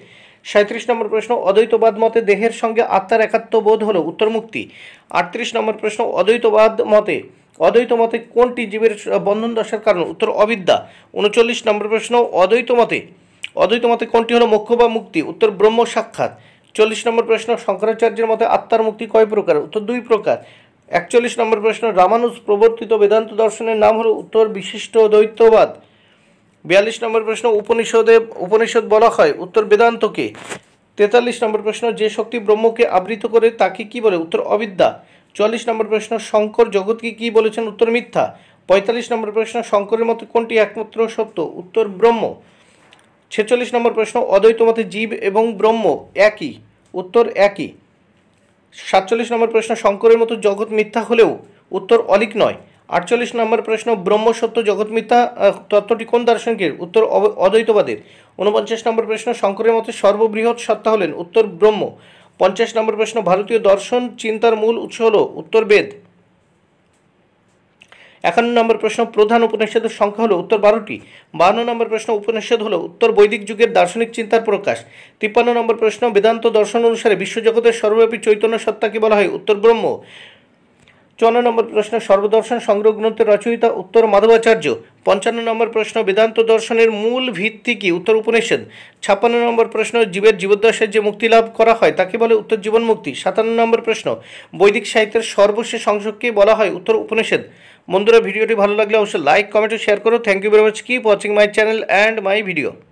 সাঁত্রিশ নম্বর প্রশ্ন অদ্বৈতবাদ মতে দেহের সঙ্গে আত্মার একাত্মবোধ হলো উত্তর মুক্তি আটত্রিশ নম্বর প্রশ্ন অদ্বৈতবাদ মতে অদ্বৈত মতে কোনটি জীবের বন্ধন দশার কারণ উত্তর অবিদ্যা উনচল্লিশ নম্বর প্রশ্ন অদ্বৈত মতে অদ্বৈত মতে কোনটি হলো মোক্ষ বা মুক্তি উত্তর ব্রহ্ম সাক্ষাৎ চল্লিশ নম্বর প্রশ্ন শঙ্করাচার্যের মতে আত্মার মুক্তি কয় প্রকার উত্তর দুই প্রকার একচল্লিশ নম্বর প্রশ্ন রামানুজ প্রবর্তিত বেদান্ত দর্শনের নাম হলো উত্তর বিশিষ্ট দ্বৈতবাদ বিয়াল্লিশ নম্বর প্রশ্ন উপনিষদে উপনিষদ বলা হয় উত্তর বেদান্তকে তেতাল্লিশ নম্বর প্রশ্ন যে শক্তি ব্রহ্মকে আবৃত করে তাকে কি বলে উত্তর অবিদ্যা চুয়াল্লিশ নম্বর প্রশ্ন শঙ্কর জগৎকে কি বলেছেন উত্তর মিথ্যা পঁয়তাল্লিশ নম্বর প্রশ্ন শঙ্করের মতো কোনটি একমাত্র সত্য উত্তর ব্রহ্ম ছেচল্লিশ নম্বর প্রশ্ন অদ্বৈত মতে জীব এবং ব্রহ্ম একই উত্তর একই সাতচল্লিশ নম্বর প্রশ্ন শঙ্করের মতো জগৎ মিথ্যা হলেও উত্তর অলিক নয় আটচল্লিশ নম্বর প্রশ্ন ব্রহ্ম সত্য জগৎ মিথ্যা তত্ত্বটি কোন দার্শনিকের উত্তর অদ্বৈতবাদের উনপঞ্চাশ নম্বর প্রশ্ন শঙ্করের মতে সর্ববৃহৎ সত্তা হলেন উত্তর ব্রহ্ম পঞ্চাশ নম্বর প্রশ্ন ভারতীয় দর্শন চিন্তার মূল উৎস হল উত্তর বেদ একান্ন নম্বর প্রশ্ন প্রধান উপনিষদের সংখ্যা হলো উত্তর বারোটি বাহান্ন নম্বর প্রশ্ন উপনিষদ হলো উত্তর বৈদিক যুগের দার্শনিক চিন্তার প্রকাশ তিপ্পান্ন নম্বর প্রশ্ন বেদান্ত দর্শন অনুসারে বিশ্বজগতের সর্বব্যাপী চৈতন্য সত্তাকে বলা হয় উত্তর ব্রহ্ম চুয়ান্ন নম্বর প্রশ্ন সর্বদর্শন সংগ্রহ গ্রন্থের রচয়িতা উত্তর মাধবাচার্য পঞ্চান্ন নম্বর প্রশ্ন বেদান্ত দর্শনের মূল ভিত্তি কি উত্তর উপনিষদ ছাপ্পান্ন নম্বর প্রশ্ন জীবের জীবদ্দশায় যে মুক্তি লাভ করা হয় তাকে বলে উত্তর জীবন মুক্তি সাতান্ন নম্বর প্রশ্ন বৈদিক সাহিত্যের সর্বশেষ অংশকে বলা হয় উত্তর উপনিষদ বন্ধুরা ভিডিওটি ভালো লাগলে অবশ্যই লাইক কমেন্ট ও শেয়ার করো thank you very much keep watching my channel and my video